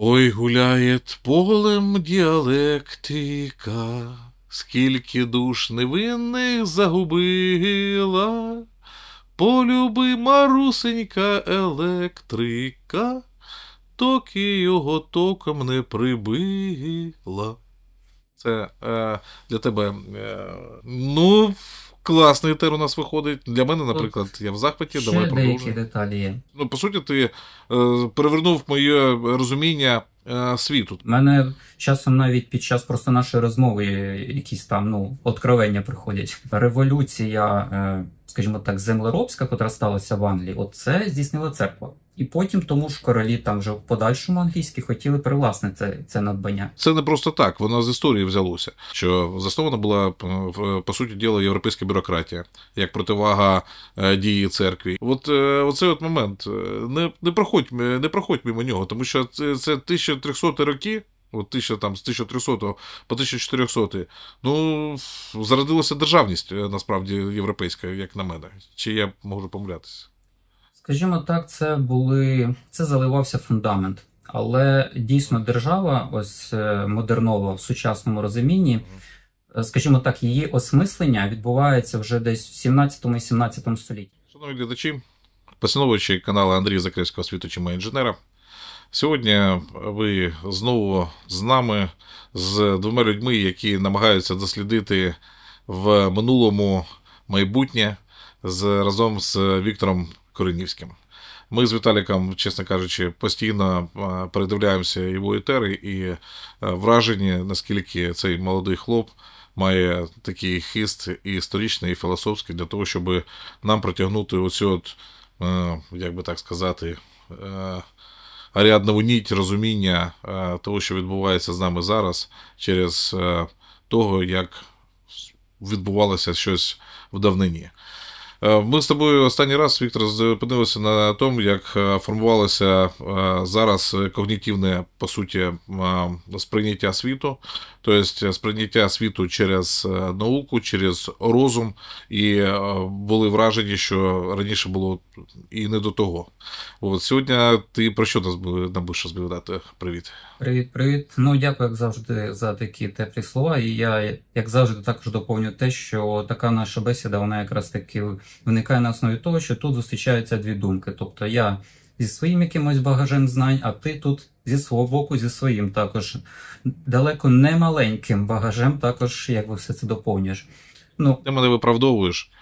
Ой гуляє полем діалектика, скільки душ невинних загубила, полюби марусенька електрика, токи його током не прибила. Це е, для тебе. Е, ну. Класний тир у нас виходить. Для мене, наприклад, Тут я в захваті. Ще Давай деякі деталі Ну, по суті, ти е, перевернув моє розуміння е, світу. У мене часом навіть під час просто нашої розмови якісь там ну откровення приходять. Революція. Е, скажімо так, землеробська, котра сталася в Англії, от це здійснила церква. І потім тому ж королі там вже в подальшому англійські хотіли привласнити це це надбання. Це не просто так. Воно з історії взялося, що заснована була е, по суті діла європейська бюрократія як противага е, дії церкві. От е, оцей от момент не не проходь не проходь мимо нього, тому що це це 1300 років. От тисяча там, з 1300 по 1400. Ну, зародилася державність е, насправді європейська, як на мене. Чи я можу помилятися? Скажімо так, це були це заливався фундамент. Але дійсно держава, ось е, модернова в сучасному розумінні, е, скажімо так, її осмислення відбувається вже десь в 17 і 17 столітті. Шановні глядачі, поціновуючи канали Андрія Закревського світу чи інженера. Сьогодні ви знову з нами, з двома людьми, які намагаються дослідити в минулому майбутнє з разом з Віктором Коренівським. Ми з Віталіком, чесно кажучи, постійно передивляємося його етери і е, вражені, наскільки цей молодий хлоп. Має такий хист і історичний, і філософський для того, щоб нам протягнути оцю, от, е, як би так сказати, е, рядновиніть розуміння е, того, що відбувається з нами зараз, через е, того, як відбувалося щось в давнині. Е, ми з тобою останній раз, Віктор, зупинилися на тому, як е, формувалося е, зараз когнітивне по суті сприйняття світу, тобто сприйняття світу через науку, через розум, і були вражені, що раніше було і не до того. От сьогодні ти про що нас будеш розповідати? Привіт. Привіт-привіт. Ну, дякую, як завжди, за такі теплі слова. І я, як завжди, також доповню те, що така наша бесіда, вона якраз таки виникає на основі того, що тут зустрічаються дві думки. Тобто я зі своїм якимось багажем знань, а ти тут зі свого боку, зі своїм також далеко не маленьким багажем, також якби все це доповнюєш. Ну, Ти мене виправдовуєш.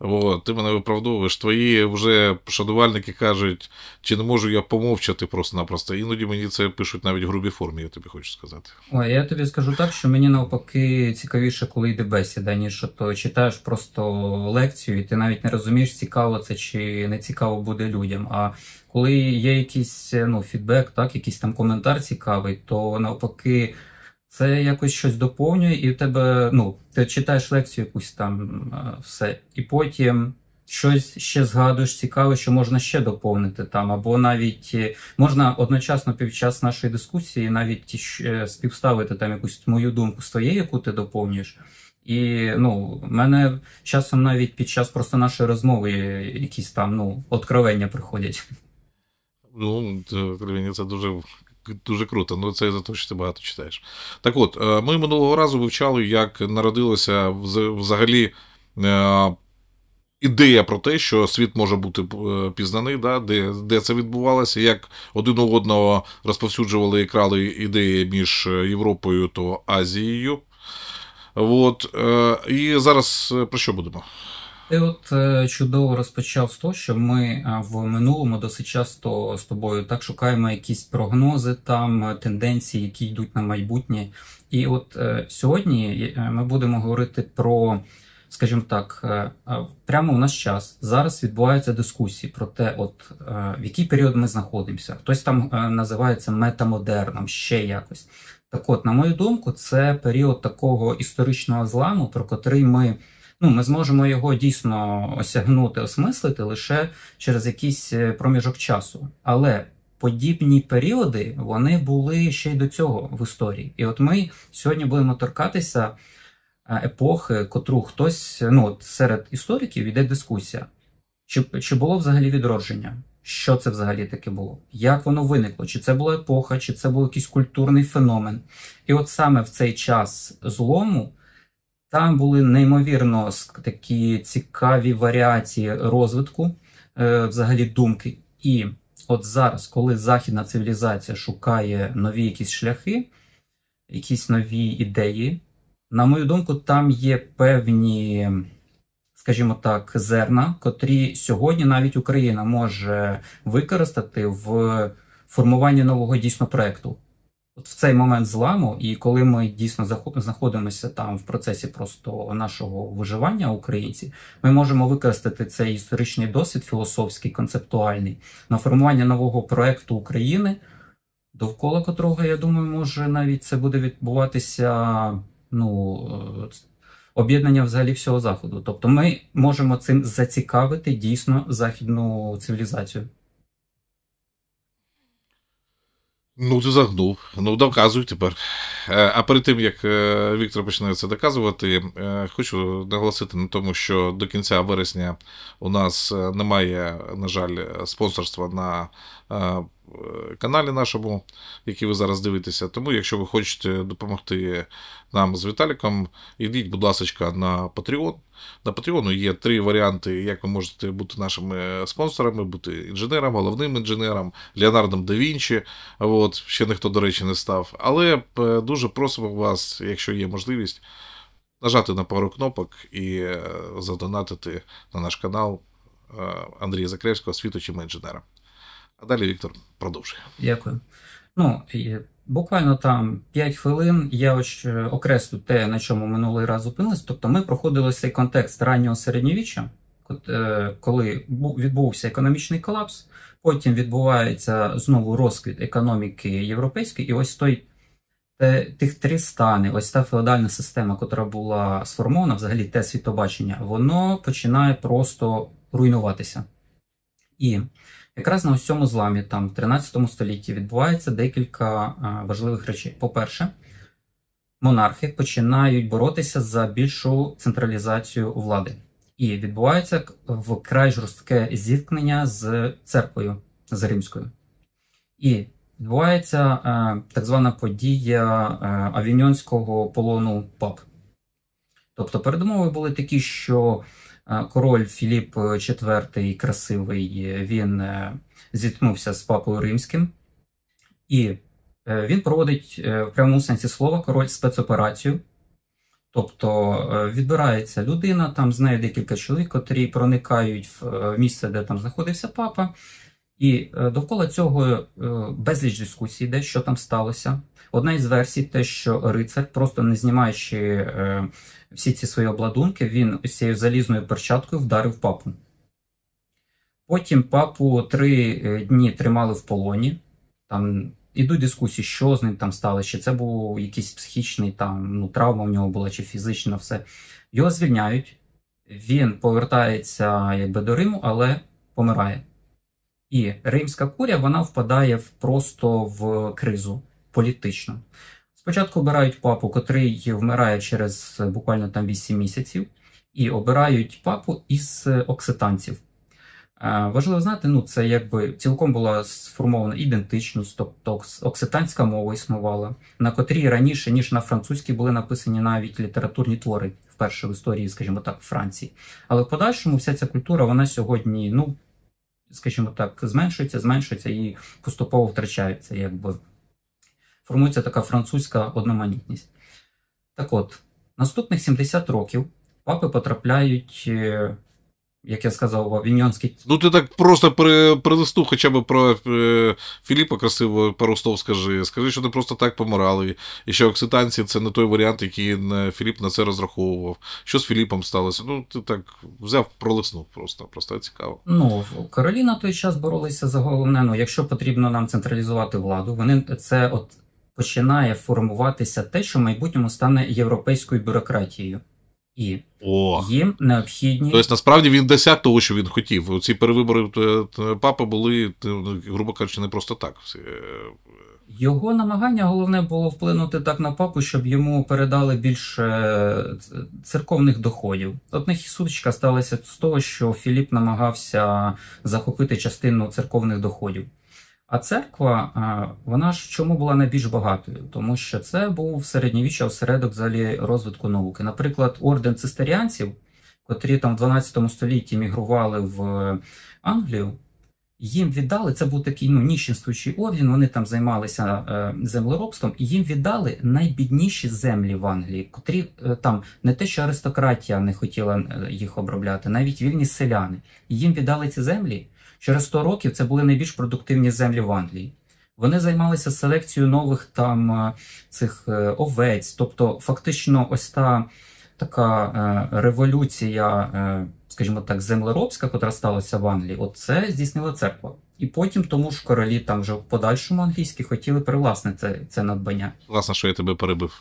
От, Ти мене виправдовуєш. Твої вже шанувальники кажуть, чи не можу я помовчати просто-напросто. Іноді мені це пишуть навіть в грубій формі, я тобі хочу сказати. Ой, я тобі скажу так, що мені навпаки цікавіше, коли йде бесіда, ніж то е, читаєш просто лекцію, і ти навіть не розумієш, цікаво це чи не цікаво буде людям. А коли є якийсь е, ну, фідбек, так, якийсь там коментар цікавий, то навпаки це якось щось доповнює, і в тебе ну, ти читаєш лекцію якусь там е, все, і потім. Щось ще згадуєш цікаве, що можна ще доповнити там, або навіть е, можна одночасно під час нашої дискусії навіть е, співставити там якусь мою думку з твоєю, яку ти доповнюєш. І ну, мене часом навіть під час просто нашої розмови якісь там ну, откровення приходять. Ну, откровення це дуже дуже круто. Ну це за те, що ти багато читаєш. Так от, е, ми минулого разу вивчали, як народилася взагалі. Е, ідея про те, що світ може бути е, пізнаний, да, де де це відбувалося, як один у одного розповсюджували і крали ідеї між Європою та Азією. От, І зараз про що будемо? Ти от е, чудово розпочав з того, що ми е, в минулому досить часто з тобою так шукаємо якісь прогнози, там е, тенденції, які йдуть на майбутнє. І от сьогодні ми будемо говорити про, скажімо так, прямо в наш час зараз відбуваються дискусії про те, от в який період ми знаходимося. Хтось там називається метамодерном, ще якось. Так, от, на мою думку, це період такого історичного зламу, про котрий ми ну ми зможемо його дійсно осягнути, осмислити лише через якийсь е, проміжок часу. Але подібні періоди вони були ще й до цього в історії. І от ми сьогодні будемо торкатися е, епохи, котру хтось е, ну от серед істориків йде дискусія. Чи чи було взагалі відродження? Що це взагалі таке було? Як воно виникло? Чи це була епоха, чи це був якийсь культурний феномен? І от саме в цей час злому там були неймовірно такі цікаві варіації розвитку, е, взагалі думки. І от зараз, коли західна цивілізація шукає нові якісь шляхи, якісь нові ідеї, на мою думку, там є певні, скажімо так, зерна, котрі сьогодні навіть Україна може використати в формуванні нового дійсно проекту в цей момент зламу, і коли ми дійсно знаходимося там в процесі просто нашого виживання українці, ми можемо використати цей історичний досвід, філософський, концептуальний, на формування нового проекту України, довкола котрого, я думаю, може навіть це буде відбуватися ну. Е, об'єднання взагалі всього заходу, тобто ми можемо цим зацікавити дійсно західну цивілізацію. Ну, ти загнув. Ну, доказуй тепер. Е, а перед тим, як е, Віктор починає це доказувати, е, хочу наголосити на тому, що до кінця вересня у нас немає, на жаль, спонсорства на Е, каналі нашому, який ви зараз дивитеся. Тому, якщо ви хочете допомогти нам з Віталіком, йдіть, будь ласка, на Patreon. На Patreon є три варіанти, як ви можете бути нашими спонсорами, бути інженером, головним інженером, Леонардом да Вінчі. От, ще ніхто, до речі, не став. Але е, дуже просимо вас, якщо є можливість, нажати на пару кнопок і е, задонатити на наш канал Андрія Закревського, світочим інженера. А далі Віктор продовжує. Дякую. Ну буквально там 5 хвилин. Я ось е, окреслю те, на чому минулий раз зупинилися. Тобто, ми проходили цей контекст раннього середньовіччя, е, коли відбувся економічний колапс. Потім відбувається знову розквіт економіки європейської, і ось той тих три стани, ось та феодальна система, яка була сформована, взагалі те світобачення, воно починає просто руйнуватися. І Якраз на ось цьому зламі, там в 13 столітті, відбувається декілька е, важливих речей. По-перше, монархи починають боротися за більшу централізацію влади, і відбувається вкрай жорстке зіткнення з церквою з римською. І відбувається е, так звана подія е, авіньонського полону пап. Тобто, передумови були такі, що король Філіп IV е, красивий, е, він е, зіткнувся з папою римським, і він проводить в прямому сенсі слова король спецоперацію. Тобто відбирається людина, там з нею декілька чоловік, котрі проникають в місце, де там знаходився папа. І довкола цього безліч дискусій, де що там сталося. Одна із версій, те, що рицар, просто не знімаючи всі ці свої обладунки, він ось цією залізною перчаткою вдарив папу. Потім папу три е, дні тримали в полоні. Там Ідуть дискусії, що з ним там сталося, чи це був якийсь психічний там ну, травма в нього була, чи фізична все. Його звільняють, він повертається якби до Риму, але помирає. І римська куря вона впадає просто в кризу політичну. Спочатку обирають папу, котрий вмирає через е, буквально там 8 місяців, і обирають папу із е, окситанців. Е, важливо знати, ну це якби цілком була сформована ідентичність, тобто окситанська мова існувала, на котрій раніше ніж на французькій були написані навіть літературні твори вперше в історії, скажімо так, Франції. Але в подальшому вся ця культура вона сьогодні, ну скажімо так, зменшується, зменшується і поступово втрачається, якби формується така французька одноманітність. Так от, наступних 70 років папи потрапляють, е, як я сказав, в Авіньонський. Ну, ти так просто при, при хоча б про е, Філіпа красиво Паростов. скажи. Скажи, що ти просто так помирали, і, що окситанці це не той варіант, який е, Філіп на це розраховував. Що з Філіпом сталося? Ну, ти так взяв, пролиснув просто, просто цікаво. Ну, Каролі на той час боролися за головне. Ну, якщо потрібно нам централізувати владу, вони це от починає формуватися те, що в майбутньому стане європейською бюрократією. І О. їм необхідні. Тобто, насправді він досяг того, що він хотів. Ці перевибори е, е, папи були, ну, грубо кажучи, не просто так. Е, Його намагання головне було вплинути так на папу, щоб йому передали більше церковних доходів. От них сутичка сталася з того, що Філіп намагався захопити частину церковних доходів. А церква, вона ж чому була найбільш багатою? Тому що це був середньовіччя осередок взагалі розвитку науки. Наприклад, орден цистеріанців, котрі там в 12 столітті мігрували в е, Англію, їм віддали це був такий ну, ніщенствуючий орден. Вони там займалися е, землеробством, і їм віддали найбідніші землі в Англії, котрі е, там не те, що аристократія не хотіла е, їх обробляти, навіть вільні селяни. Їм віддали ці землі. Через 100 років це були найбільш продуктивні землі в Англії. Вони займалися селекцією нових там е, цих е, овець, тобто фактично, ось та така е, революція, скажімо так, землеробська, яка сталася в Англії, оце здійснила церква. І потім тому ж королі там вже в подальшому англійські хотіли привласнити це, це надбання. Власне, що я тебе перебив.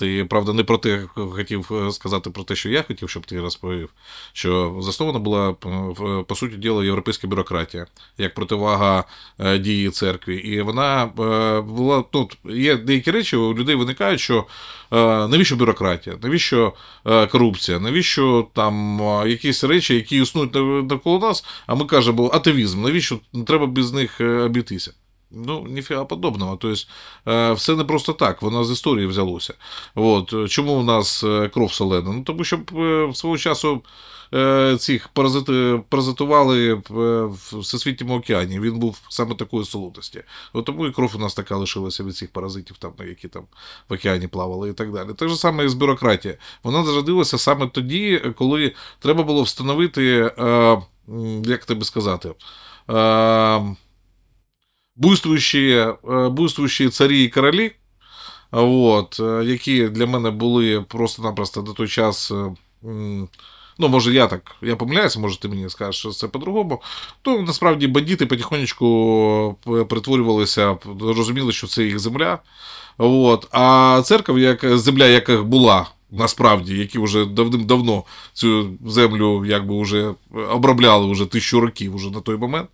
Ти правда не про те хотів е, сказати про те, що я хотів, щоб ти розповів, що заснована була е, по суті діла європейська бюрократія як противага е, дії церкві. І вона була тут. є деякі речі у людей виникають, що навіщо бюрократія, навіщо корупція, навіщо там якісь речі, які існують навколо нас, а ми кажемо, атовізм, навіщо треба без них обійтися? Ну, ніфіга подобного. Тобто, все не просто так, воно з історії взялося. От. Чому у нас е, кров солена? Ну, тому що в е, свого часу цих паразитували в Всесвітньому океані. Він був саме такої солодості. От Тому і кров у нас така лишилася від цих паразитів, там, які там в океані плавали і так далі. Так же саме і з бюрократія. Вона зародилася саме тоді, коли треба було встановити, як тебе сказати, буйствуючі, е, буйствуючі царі і королі, от, е, які для мене були просто-напросто на той час. Е, ну, може, я так, я помиляюся, може, ти мені скажеш, що це по-другому. То насправді бандити потихонечку перетворювалися, розуміли, що це їх земля. От. А церква, як земля, яка була насправді, які вже давним-давно цю землю якби вже обробляли вже тисячу років уже на той момент.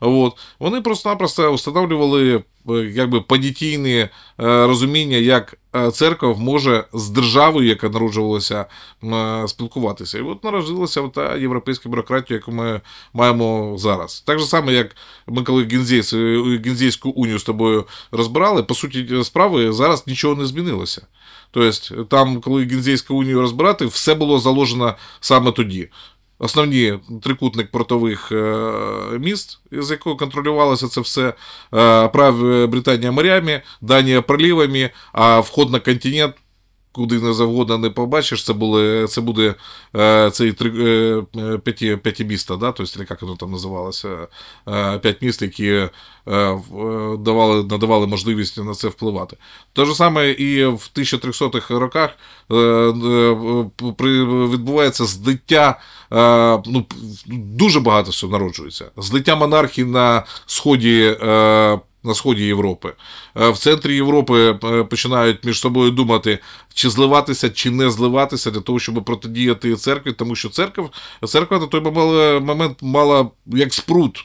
От. Вони просто-напросто встановлювали е, якби понятійне розуміння, як е, церква може з державою, яка народжувалася, е, спілкуватися. І от народилася та європейська бюрократія, яку ми маємо зараз. Так же саме, як ми коли Гінзейсь, Гінзейську унію з тобою розбирали, по суті, справи зараз нічого не змінилося. То есть там, коли Гінзейську унію розбирати, все було заложено саме тоді. Основні трикутник портових е, міст, з якого контролювалося це все е, прав Британія морями, Данія проливами, а вход на континент куди не завгодно не побачиш, це були, це буде е, цей е, е, п'яті, п'яті міста, да? тобто, як воно там називалося, п'ять міст, які давали, надавали можливість на це впливати. Те ж саме і в 1300-х роках відбувається здиття, ну, дуже багато всього народжується, здиття монархії на сході на сході Європи. Е, в центрі Європи е, починають між собою думати, чи зливатися, чи не зливатися для того, щоб протидіяти церкві, тому що церква, церква на той момент мала як спрут.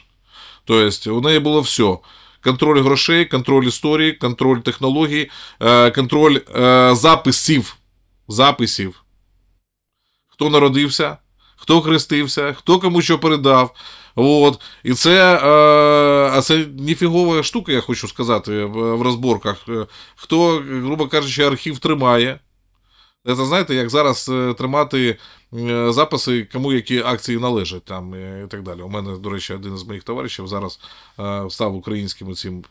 Тобто у неї було все. Контроль грошей, контроль історії, контроль технологій, е, контроль записів. записів. Хто народився? хто хрестився, хто кому що передав. От. І це е, а це ніфігова штука, я хочу сказати, е, в розборках. Е, хто, грубо кажучи, архів тримає. Це знаєте, як зараз тримати записи, кому які акції належать там і так далі. У мене, до речі, один з моїх товаришів зараз став українським цим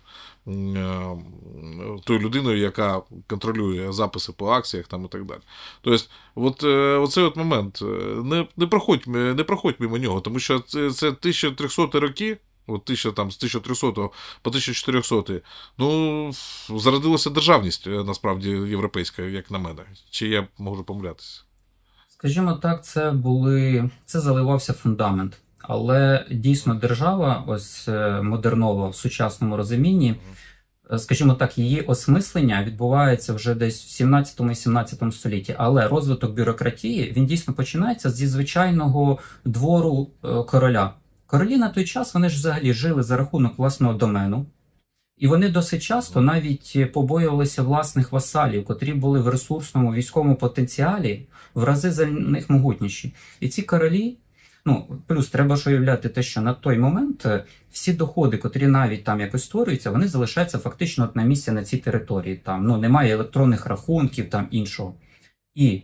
тою людиною, яка контролює записи по акціях там і так далі. Тобто, от, е, оцей от момент е, не не, проходь е, не проходь мимо нього, тому що це це 1300 роки, от тисяча, там, з 1300 по 1400 ну, зародилася державність насправді європейська, як на мене. Чи я можу помилятися? Скажімо так, це були це заливався фундамент але дійсно держава, ось е, модернова в сучасному розумінні, е, скажімо так, її осмислення відбувається вже десь в 17-18 столітті. Але розвиток бюрократії він дійсно починається зі звичайного двору е, короля. Королі на той час вони ж взагалі жили за рахунок власного домену, і вони досить часто навіть побоювалися власних васалів, котрі були в ресурсному військовому потенціалі в рази за них могутніші. І ці королі. Ну плюс треба ж уявляти те, що на той момент е, всі доходи, котрі навіть там якось створюються, вони залишаються фактично от на місці на цій території. Там ну немає електронних рахунків там іншого. І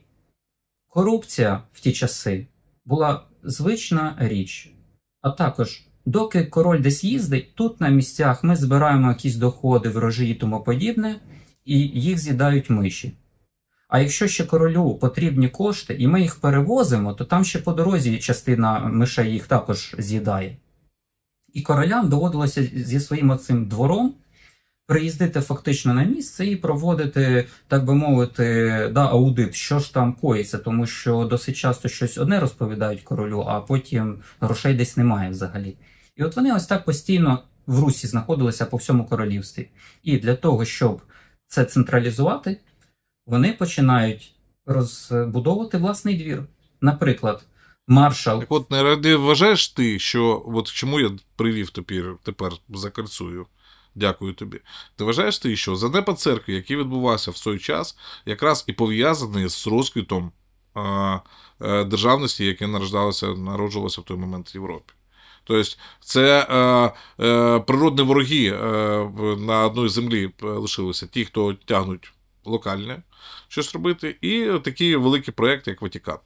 корупція в ті часи була звична річ. А також, доки король десь їздить, тут на місцях ми збираємо якісь доходи, врожі і тому подібне, і їх з'їдають миші. А якщо ще королю потрібні кошти, і ми їх перевозимо, то там ще по дорозі частина мишей їх також з'їдає. І королям доводилося зі своїм оцим двором приїздити фактично на місце і проводити, так би мовити, да, аудит, що ж там коїться, тому що досить часто щось одне розповідають королю, а потім грошей десь немає взагалі. І от вони ось так постійно в русі знаходилися по всьому королівстві. І для того, щоб це централізувати вони починають розбудовувати власний двір. Наприклад, маршал. Так от не ради вважаєш ти, що от чому я привів тепер, тепер закальцую? Дякую тобі. Ти вважаєш ти, що занепад церкви, який відбувався в той час, якраз і пов'язаний з розквітом а, а, е, державності, яке народжувалося, народжувалося в той момент в Європі. Тобто це е, е, природні вороги е, на одній землі е, лишилися ті, хто тягнуть локальне, щось робити, і такі великі проекти, як Ватікан.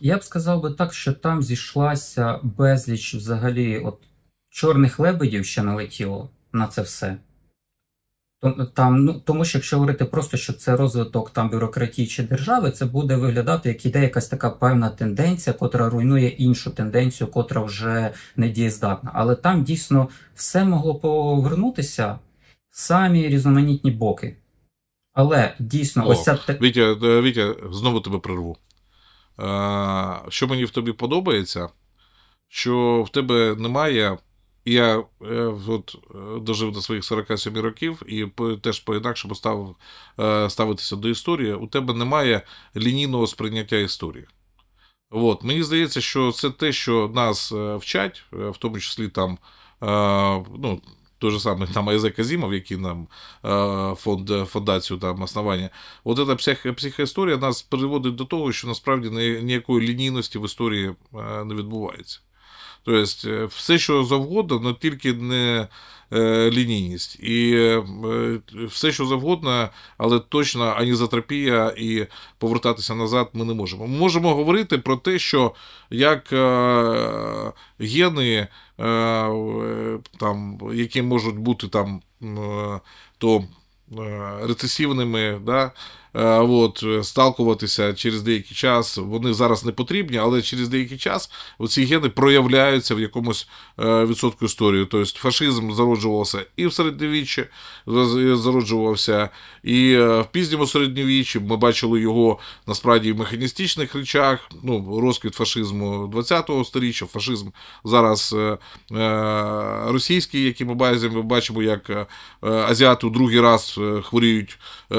Я б сказав би так, що там зійшлася безліч взагалі от чорних лебедів ще налетіло на це все. Там, ну, Тому що якщо говорити просто, що це розвиток там бюрократії чи держави, це буде виглядати, як іде якась така певна тенденція, котра руйнує іншу тенденцію, котра вже не дієздатна. Але там дійсно все могло повернутися самі різноманітні боки. Але дійсно, О, ось ця Вітя, е, Вітя, знову тебе прерву. Е, що мені в тобі подобається, що в тебе немає. Я е, от дожив до своїх 47 років і теж по-інакшому став ставитися до історії. У тебе немає лінійного сприйняття історії. От, Мені здається, що це те, що нас вчать, в тому числі там. ну, той же самый там Айзе Казимов, який нам е, фонд е, фондацію там основання. От эта псих, психоісторія нас приводить до того, що насправді ніякої лінійності в історії е, не відбувається. Тобто, все, що завгодно, але тільки не. Е, лінійність і е, все, що завгодно, але точно анізотропія і повертатися назад ми не можемо. Ми можемо говорити про те, що як е, гени, там, які можуть бути там то рецесивними, да, Е, от, е, сталкуватися через деякий час. Вони зараз не потрібні, але через деякий час ці гени проявляються в якомусь е, відсотку історії. Тобто фашизм зароджувався і в середньовіччі, зароджувався і в пізньому середньовіччі. Ми бачили його насправді в механістичних речах. Ну, розквіт фашизму 20-го століття, фашизм зараз російський, який ми бачимо, ми бачимо, як азіати у другий раз хворіють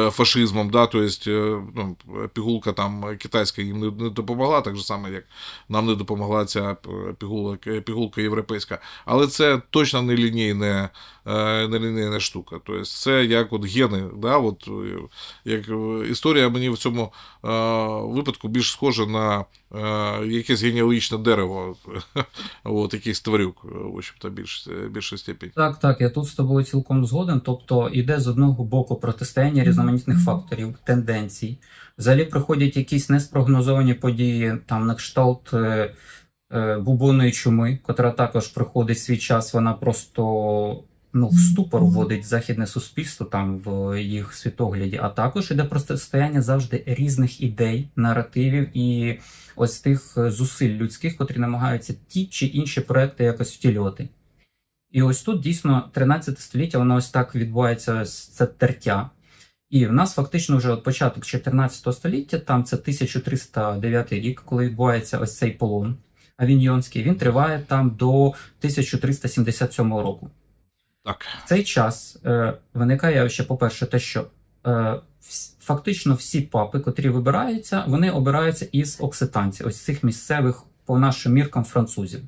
фашизмом. Да? то есть э, ну, пігулка там китайська їм не допомогла, так же само, як нам не допомогла ця е, пігулка, е, пігулка європейська. Але це точно не е, лінійна, не штука. Тобто це як от гени. Да? От, як Історія мені в цьому випадку більш схожа на. Е, якесь генеалогічне дерево, от якийсь тварюк, е, в общем-то, більш е, більшій степені. Так, так, я тут з тобою цілком згоден. Тобто йде з одного боку протистояння різноманітних факторів, тенденцій. Взагалі приходять якісь неспрогнозовані події, там на кшталт. Бубонної чуми, котра також приходить свій час, вона просто ну, в ступор вводить західне суспільство там в їх світогляді, а також іде протистояння завжди різних ідей, наративів і ось тих е, зусиль людських, котрі намагаються ті чи інші проекти якось втілювати. І ось тут дійсно 13 століття воно ось так відбувається це тертя. І в нас фактично вже от початок 14 століття, там це 1309 рік, коли відбувається ось цей полон авіньйонський, він триває там до 1377 року. Так. В цей час е, виникає ще, по-перше, те, що е, фактично всі папи, котрі вибираються, вони обираються із окситанців, ось цих місцевих, по нашим міркам, французів.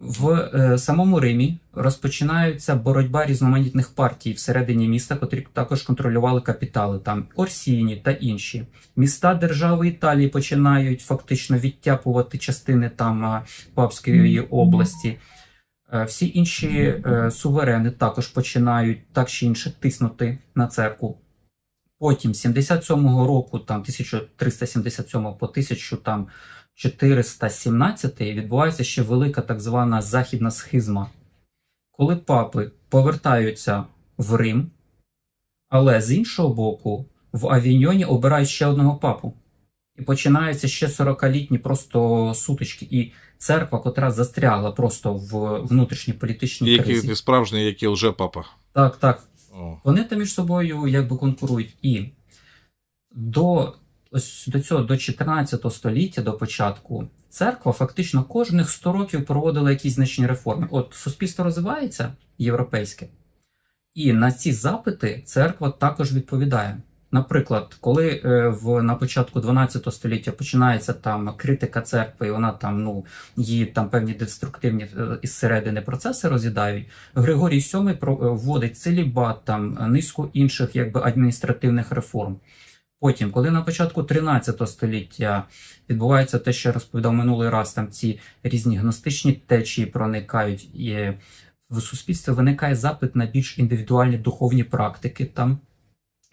В е, самому Римі розпочинається боротьба різноманітних партій всередині міста, котрі також контролювали капітали, там Орсіні та інші міста держави Італії починають фактично відтяпувати частини там е, папської області. Е, всі інші е, суверени також починають так чи інше тиснути на церкву. Потім 77 го року, там 1377 по 1417 відбувається ще велика так звана західна схизма, коли папи повертаються в Рим, але з іншого боку, в Авіньйоні обирають ще одного папу. І починаються ще 40-літні просто сутички. І церква, котра застрягла просто в внутрішній політичній які, кризі. Які справжні, які лже папа. Так, так. О. Вони там між собою якби конкурують. І до ось до цього до 14 століття, до початку, церква фактично кожних 100 років проводила якісь значні реформи. От суспільство розвивається європейське, і на ці запити церква також відповідає. Наприклад, коли е, в на початку 12 століття починається там критика церкви, і вона там ну її там певні деструктивні е, із середини процеси роз'їдають. Григорій VII е, вводить целібат там низку інших якби адміністративних реформ. Потім, коли на початку 13 століття відбувається те, що я розповідав минулий раз, там ці різні гностичні течії проникають, і в суспільстві виникає запит на більш індивідуальні духовні практики там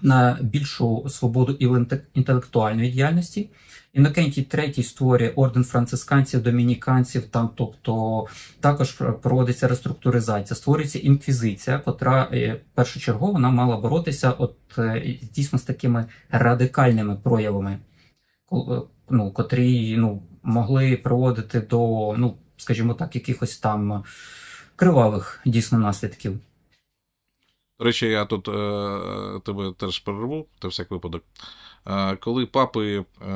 на більшу свободу і інтелектуальної діяльності. Інокентій III створює орден францисканців, домініканців, там, тобто також проводиться реструктуризація, створюється інквізиція, котра е, першочергово вона мала боротися от е, дійсно з такими радикальними проявами, е, ну, котрі ну, могли проводити до, ну, скажімо так, якихось там кривавих дійсно наслідків речі, я тут е, тебе теж перерву, та всяк випадок. Е, коли папи е,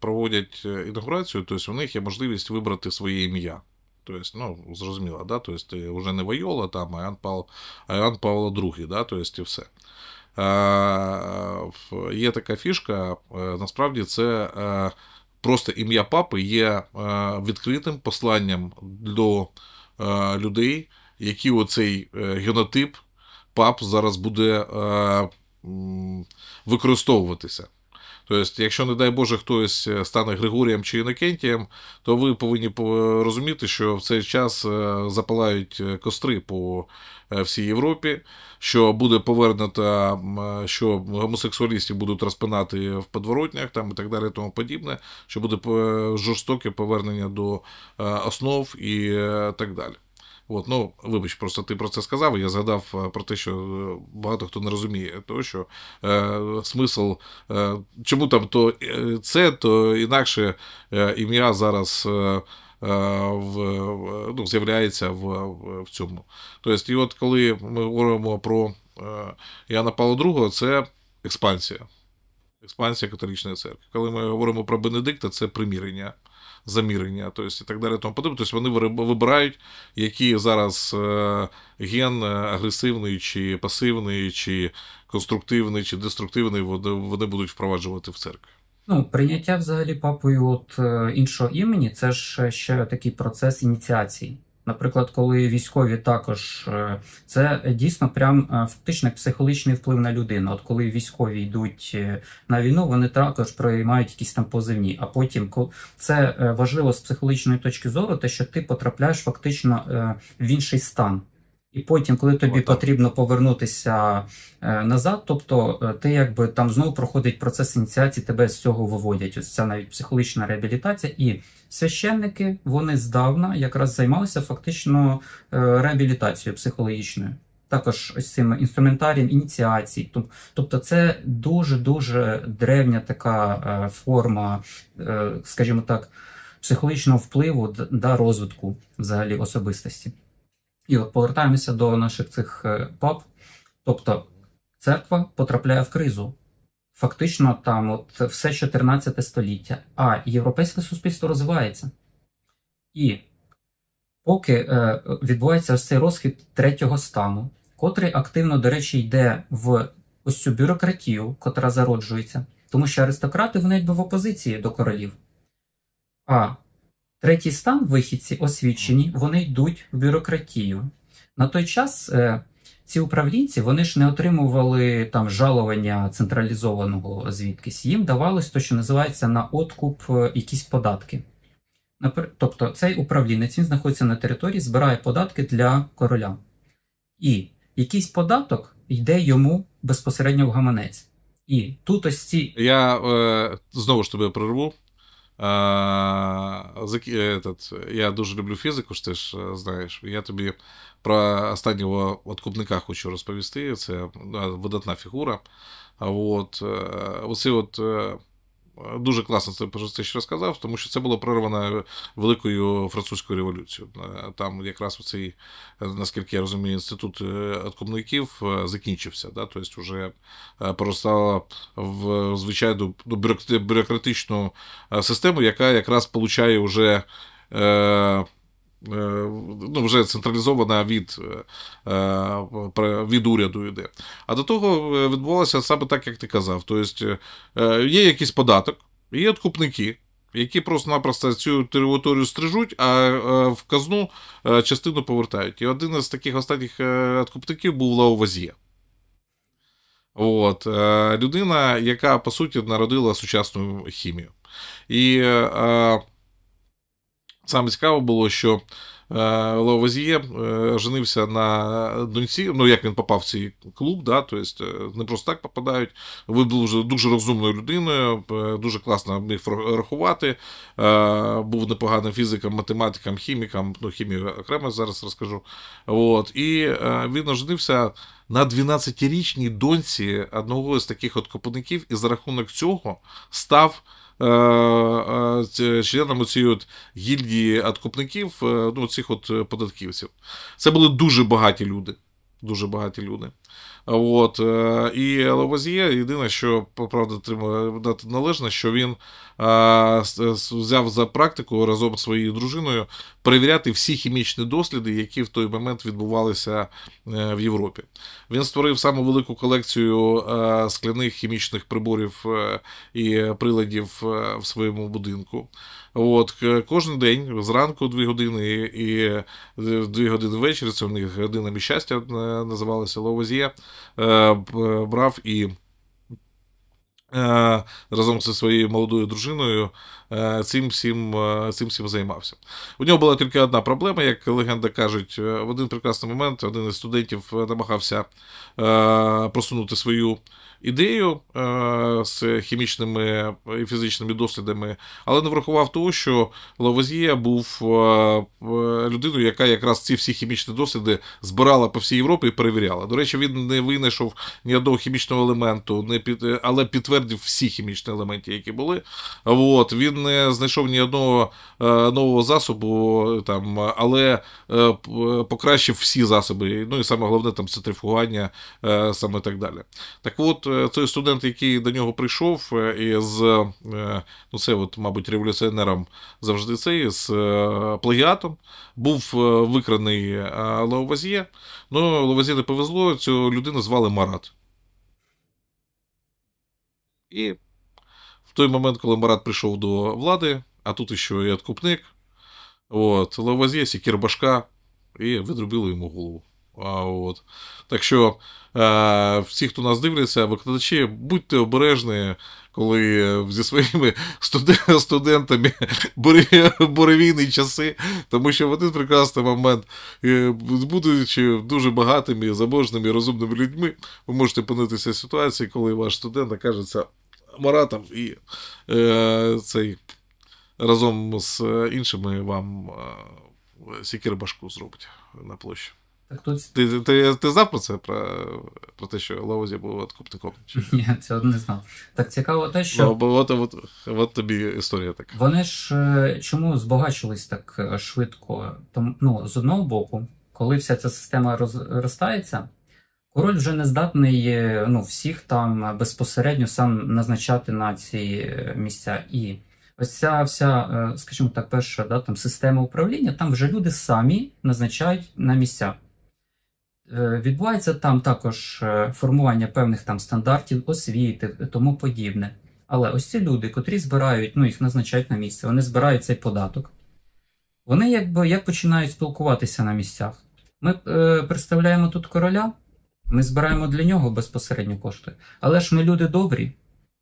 проводять е, інаугурацію, тобто в них є можливість вибрати своє ім'я. Тобто, ну, зрозуміло, да? тобто, вже не Вайола, там, а Іоанн Павло, Іоанн Павло II, да? тобто, і все. Е, є така фішка, е, насправді це е, просто ім'я папи є е, відкритим посланням до е, людей, які оцей генотип. ПАП зараз буде е, використовуватися. Тобто, якщо, не дай Боже, хтось е, стане Григорієм чи Інокентієм, то ви повинні е, розуміти, що в цей час запалають костри по всій Європі, що буде повернуто, що гомосексуалістів будуть розпинати в подворотнях там і так далі, і тому подібне, що буде жорстоке повернення до основ і так далі. От, ну, Вибач, просто ти про це сказав, і я згадав е, про те, що е, багато хто не розуміє, того, що е, смисл, е, чому там то е, це, то інакше е, ім'я зараз. Е, в, ну, З'являється в в цьому. Тобто, і от коли ми говоримо про Яна Павла II, це експансія, експансія католічної церкви. Коли ми говоримо про Бенедикта, це примірення замірення, то есть, і так далі. Тому подобне. Тобто вони вибирають, який зараз е, ген е, агресивний, чи пасивний, чи конструктивний, чи деструктивний, вони будуть впроваджувати в церкві. Ну, прийняття взагалі папою от е, іншого імені, це ж ще такий процес ініціації наприклад, коли військові також е, це дійсно прям е, фактично психологічний вплив на людину. От коли військові йдуть е, на війну, вони також приймають якісь там позивні. А потім, це важливо з психологічної точки зору, те, що ти потрапляєш фактично в інший стан. І потім, коли тобі О, потрібно повернутися е, назад, тобто е, ти якби там знову проходить процес ініціації, тебе з цього виводять. Ось ця навіть психологічна реабілітація. І священники вони здавна якраз займалися фактично е, реабілітацією психологічною, також ось цим інструментарієм ініціацій. Тобто, це дуже дуже древня така е, форма, е, скажімо так, психологічного впливу та розвитку взагалі особистості. І от повертаємося до наших цих е, пап. Тобто церква потрапляє в кризу. Фактично, там от все 14 століття, а європейське суспільство розвивається. І поки е, відбувається ось цей розхід третього стану, котрий активно, до речі, йде в ось цю бюрократію, котра зароджується, тому що аристократи вони якби в опозиції до королів. А Третій стан вихідці освічені, вони йдуть в бюрократію. На той час е, ці управлінці вони ж не отримували там жалування централізованого звідкись. Їм давалось то, що називається на откуп е, якісь податки. Тобто цей управлінець він знаходиться на території, збирає податки для короля. І якийсь податок йде йому безпосередньо в гаманець. І тут ось ці. Я е, знову ж тебе прорву. А, этот, я тоже люблю физику, что ти ж знаешь, Я тебе про останнього відкупника хочу розповісти. Це видатна вот а вот оці вот Дуже класно це про це ще розказав, тому що це було прорвано великою французькою революцією. Е, там якраз цей, е, наскільки я розумію, інститут е, откупників закінчився. Да? Тобто вже проростала в звичайну бюрократичну систему, яка якраз получає вже. Е, ну, Вже централізована від е, е, від уряду йде. А до того відбувалося саме так, як ти казав. Тобто є якийсь податок, є откупники, які просто-напросто цю територію стрижуть, а в казну частину повертають. І один із таких останніх откупників був Лаовазія. От, Людина, яка по суті народила сучасну хімію. І Саме цікаво було, що е, Лео Вазіє е, женився на доньці. Ну, як він попав в цей клуб, да, тобто не просто так попадають. Ви був дуже розумною людиною, дуже класно міг рахувати. Був непоганим фізиком, математиком, хіміком, ну, хімію окремо зараз розкажу. От. І він оженився на 12-річній доньці одного з таких от копників, і за рахунок цього став. Е, членами цієї от гільдії откупників, е, ну, цих от податківців. Це були дуже багаті люди. Дуже багаті люди. От. Е, і Лавазіє єдине, що правда, треба дати належне, що він взяв за практику разом з своєю дружиною перевіряти всі хімічні досліди, які в той момент відбувалися е, в Європі. Він створив саму велику колекцію е, скляних хімічних приборів е, і приладів в своєму будинку. От Кожен день, зранку, дві години і дві години ввечері, це в них годинами щастя називалося Ловозіє, брав і. Е, разом зі своєю молодою дружиною е, цим всім е, цим всім займався. У нього була тільки одна проблема, як легенда кажуть, в один прекрасний момент один із студентів намагався просунути свою ідею е, з хімічними і фізичними дослідами, але не врахував того, що Лавозія був е, людиною, яка якраз ці всі хімічні досліди збирала по всій Європі і перевіряла. До речі, він не винайшов ні одного хімічного елементу, не під е, але підтвердив всі хімічні елементи, які були. От він не знайшов ні одного нового засобу, там але покращив всі засоби. Ну і саме головне там центрифугання, саме так далі. Так от Е, той студент, який до нього прийшов, е, із е, ну це, от, мабуть, революціонером завжди цей, з плагіатом, був викраний Лаувазьє. Ну, Лаувазьє не повезло, цю людину звали Марат. І в той момент, коли Марат прийшов до влади, а тут ще і откупник, от, Лаувазьє сікір башка і відрубили йому голову от. Так що е, всі, хто нас дивляться, викладачі, будьте обережні, коли зі своїми студентами буревійні часи, тому що в один прекрасний момент, е, будучи дуже багатими, заможними, розумними людьми, ви можете опинитися в ситуації, коли ваш студент окажеться маратом і е, цей разом з іншими вам е, сікер башку зробить на площі. Так тут... Ти ти, ти знав про це, про про те, що Лоузі був от Коптиком? Ні, цього не знав. Так цікаво те, що. Бо, от, от, от тобі історія така. Вони ж е, чому збагачились так е, швидко? Тому, ну, З одного боку, коли вся ця система розростається, король вже не здатний е, ну, всіх там безпосередньо сам назначати на ці місця. І ось ця вся, скажімо так, перша да, там, система управління, там вже люди самі назначають на місця. Е, відбувається там також е, формування певних там стандартів освіти, тому подібне. Але ось ці люди, котрі збирають, ну їх назначають на місце, вони збирають цей податок. Вони якби як починають спілкуватися на місцях. Ми е, представляємо тут короля, ми збираємо для нього безпосередньо кошти. Але ж ми люди добрі,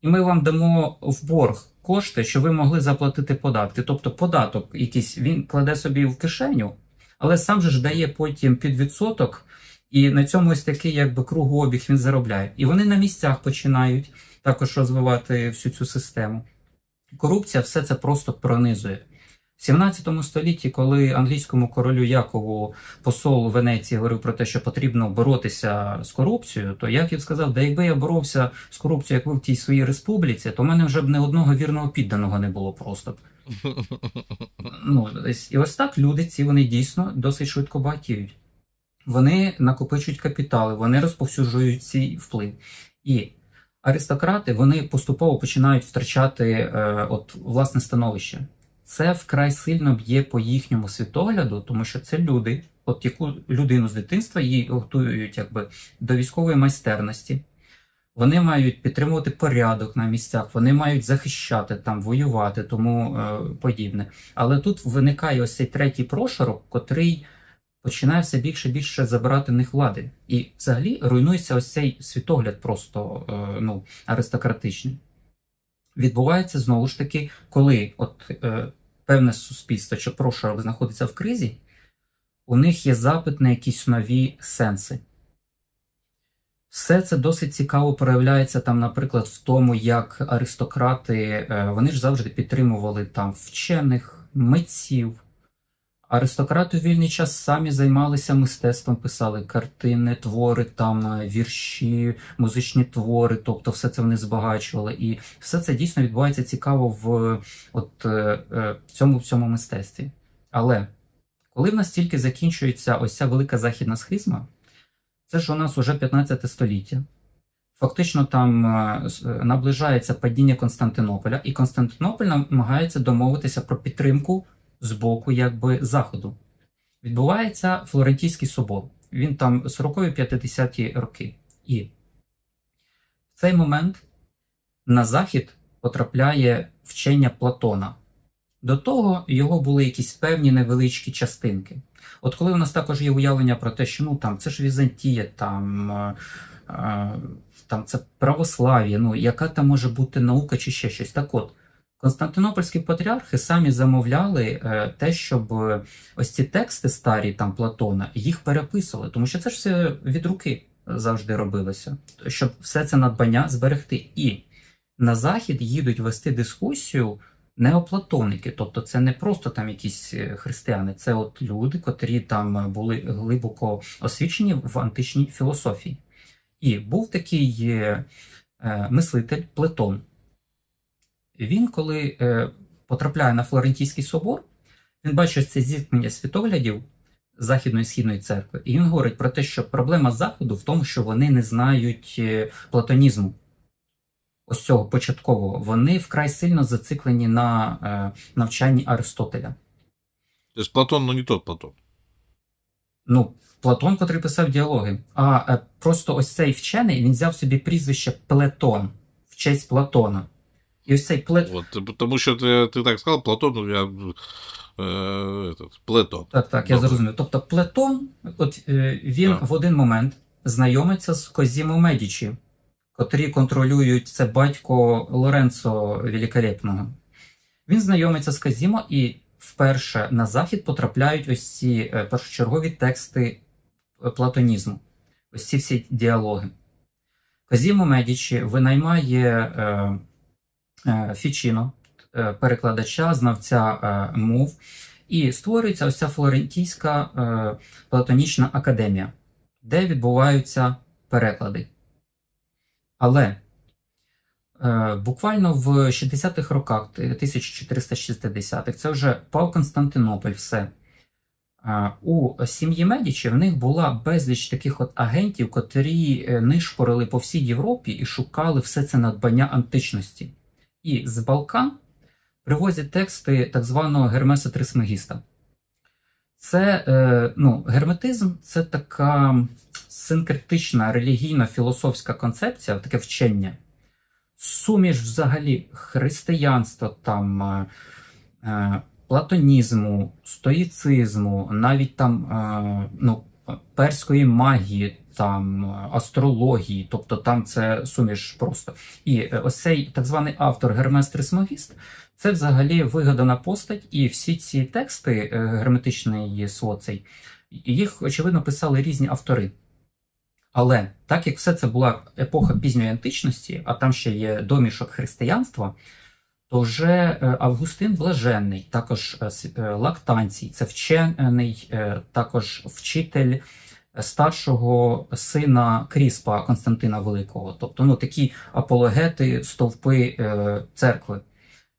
і ми вам дамо в борг кошти, щоб ви могли заплатити податки. Тобто податок якийсь він кладе собі в кишеню, але сам же ж дає потім під відсоток. І на цьому ось такий якби кругообіг він заробляє. І вони на місцях починають також розвивати всю цю систему. Корупція все це просто пронизує. В 17 столітті, коли англійському королю Якову посол Венеції говорив про те, що потрібно боротися з корупцією, то Яків сказав, да якби я боровся з корупцією, як ви в тій своїй республіці, то в мене вже б не одного вірного підданого не було просто. Ну, І ось так люди ці вони дійсно досить швидко багатіють вони накопичують капітали, вони розповсюджують цей вплив. І аристократи вони поступово починають втрачати е, от власне становище. Це вкрай сильно б'є по їхньому світогляду, тому що це люди, от яку людину з дитинства її готують якби до військової майстерності. Вони мають підтримувати порядок на місцях, вони мають захищати там, воювати, тому е, подібне. Але тут виникає ось цей третій прошарок, котрий починає все більше і більше забирати в них влади. І взагалі руйнується ось цей світогляд, просто е, ну, аристократичний. Відбувається знову ж таки, коли от е, певне суспільство чи прошарок знаходиться в кризі, у них є запит на якісь нові сенси. Все це досить цікаво проявляється там, наприклад, в тому, як аристократи, е, вони ж завжди підтримували там вчених, митців. Аристократи у вільний час самі займалися мистецтвом, писали картини, твори, там е, вірші, музичні твори, тобто все це вони збагачували, і все це дійсно відбувається цікаво в от е, е цьому всьому мистецтві. Але коли в нас тільки закінчується ось ця велика західна схизма, це ж у нас уже 15 століття. Фактично там е, наближається падіння Константинополя, і Константинополь намагається домовитися про підтримку з боку якби заходу. Відбувається Флорентійський собор. Він там 40-50 ті роки. І в цей момент на захід потрапляє вчення Платона. До того його були якісь певні невеличкі частинки. От коли у нас також є уявлення про те, що ну там це ж Візантія, там е, е, там це православ'я, ну яка там може бути наука чи ще щось. Так от, Константинопольські патріархи самі замовляли е, те, щоб е, ось ці тексти старі там Платона їх переписували, тому що це ж все від руки завжди робилося, щоб все це надбання зберегти. І на захід їдуть вести дискусію неоплатоники, тобто це не просто там якісь е, християни, це от люди, котрі там були глибоко освічені в античній філософії. І був такий мислитель Платон. Він, коли е, потрапляє на Флорентійський собор, він бачить це зіткнення світоглядів Західної і східної церкви, і він говорить про те, що проблема Заходу в тому, що вони не знають е, платонізму. Ось цього початкового вони вкрай сильно зациклені на е, навчанні Аристотеля. Тобто Платон, ну не тот Платон. Ну, Платон, котрий писав діалоги. А е, просто ось цей вчений він взяв собі прізвище Плетон в честь Платона. І ось цей плет... От, Тому що ти ти так сказав, Платон, ну, я е, этот, Плетон. Так, так, я зрозумів. Тобто Плетон, от е, він так. в один момент знайомиться з Козімо Медічі, котрі контролюють це батько Лоренцо Великолепного. Він знайомиться з Казімо і вперше на захід потрапляють ось ці е, першочергові тексти е, платонізму, ось ці всі діалоги. Козімо Медічі винаймає. Е, Е, фічіно, е, перекладача, знавця е, мов, і створюється ось ця Флорентійська платонічна академія, де відбуваються переклади. Але буквально в 60-х роках 1460-х це вже пав Константинополь, все. У сім'ї Медічі в них була безліч таких от агентів, котрі нишпорили по всій Європі і шукали все це надбання античності і з Балкан привозять тексти так званого Гермеса Трисмегіста. Це е, ну, герметизм це така синкретична релігійно філософська концепція, таке вчення. Суміш взагалі християнства, там, е, е платонізму, стоїцизму, навіть там е, ну, перської магії, там астрології, тобто там це суміш просто. І е, ось цей так званий автор Гермес Трисмагіст це взагалі вигадана постать, і всі ці тексти е, герметичної соцей, їх, очевидно, писали різні автори. Але так як все це була епоха пізньої античності, а там ще є домішок християнства, то вже е, Августин Блаженний, також Лактанцій, це вчений, також вчитель старшого сина Кріспа Константина Великого, тобто ну такі апологети, стовпи е, церкви.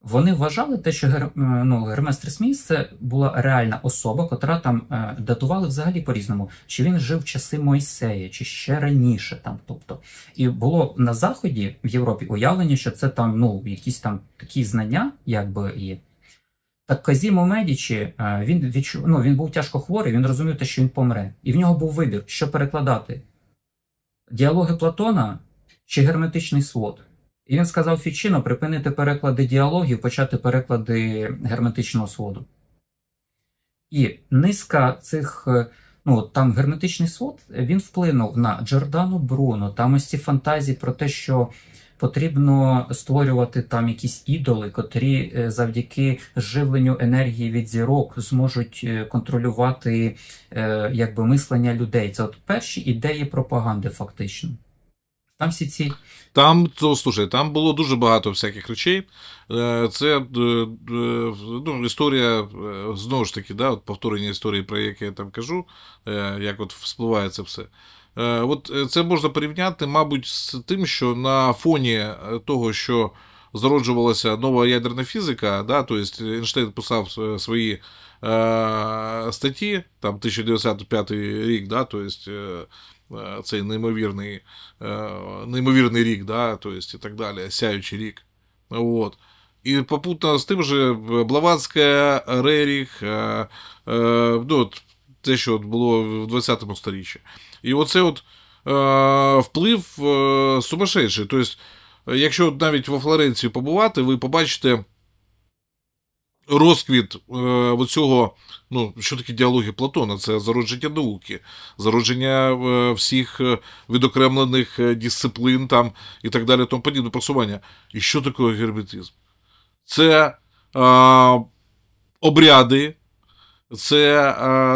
Вони вважали те, що гер... Е, ну, Гермес Трисміс це була реальна особа, котра там е, датували взагалі по-різному, чи він жив в часи Мойсея, чи ще раніше там. Тобто, і було на заході в Європі уявлення, що це там ну якісь там такі знання, якби є. Так Казімо Медічі е, він відчу... ну, він був тяжко хворий, він розумів те, що він помре. І в нього був вибір, що перекладати: діалоги Платона чи герметичний свод. І він сказав Фічіно припинити переклади діалогів, почати переклади герметичного своду. І низка цих. Е, ну, там герметичний свод він вплинув на Джордано Бруно, там ось ці фантазії про те, що потрібно створювати там якісь ідоли, котрі е, завдяки живленню енергії від зірок зможуть е, контролювати е, якби мислення людей. Це от перші ідеї пропаганди, фактично. Там всі ці. Там то, слушай, там було дуже багато всяких речей. Це ну, історія, знову ж таки, да, от повторення історії, про яке я там кажу, як от вспливає це все. Е, от е, це можна порівняти, мабуть, з тим, що на фоні е, того, що зароджувалася нова ядерна фізика, да, тобто Ейнштейн писав свої е, статті, там 1905 рік, да, тобто цей неймовірний неймовірний рік, да, тобто і так далі, сяючий рік. От. І попутно з тим же Блаватська, Реріх, ну, те, що було в 20 сторіччі. І оце от е, вплив е, сумасшедший. Тобто, якщо навіть во Флоренції побувати, ви побачите розквіт е, оцього, ну, що таке діалоги Платона, це зародження науки, зародження е, всіх е, відокремлених е, дисциплін там і так далі, тому подібне просування. І що таке гербітизм? Це е, обряди. Це е,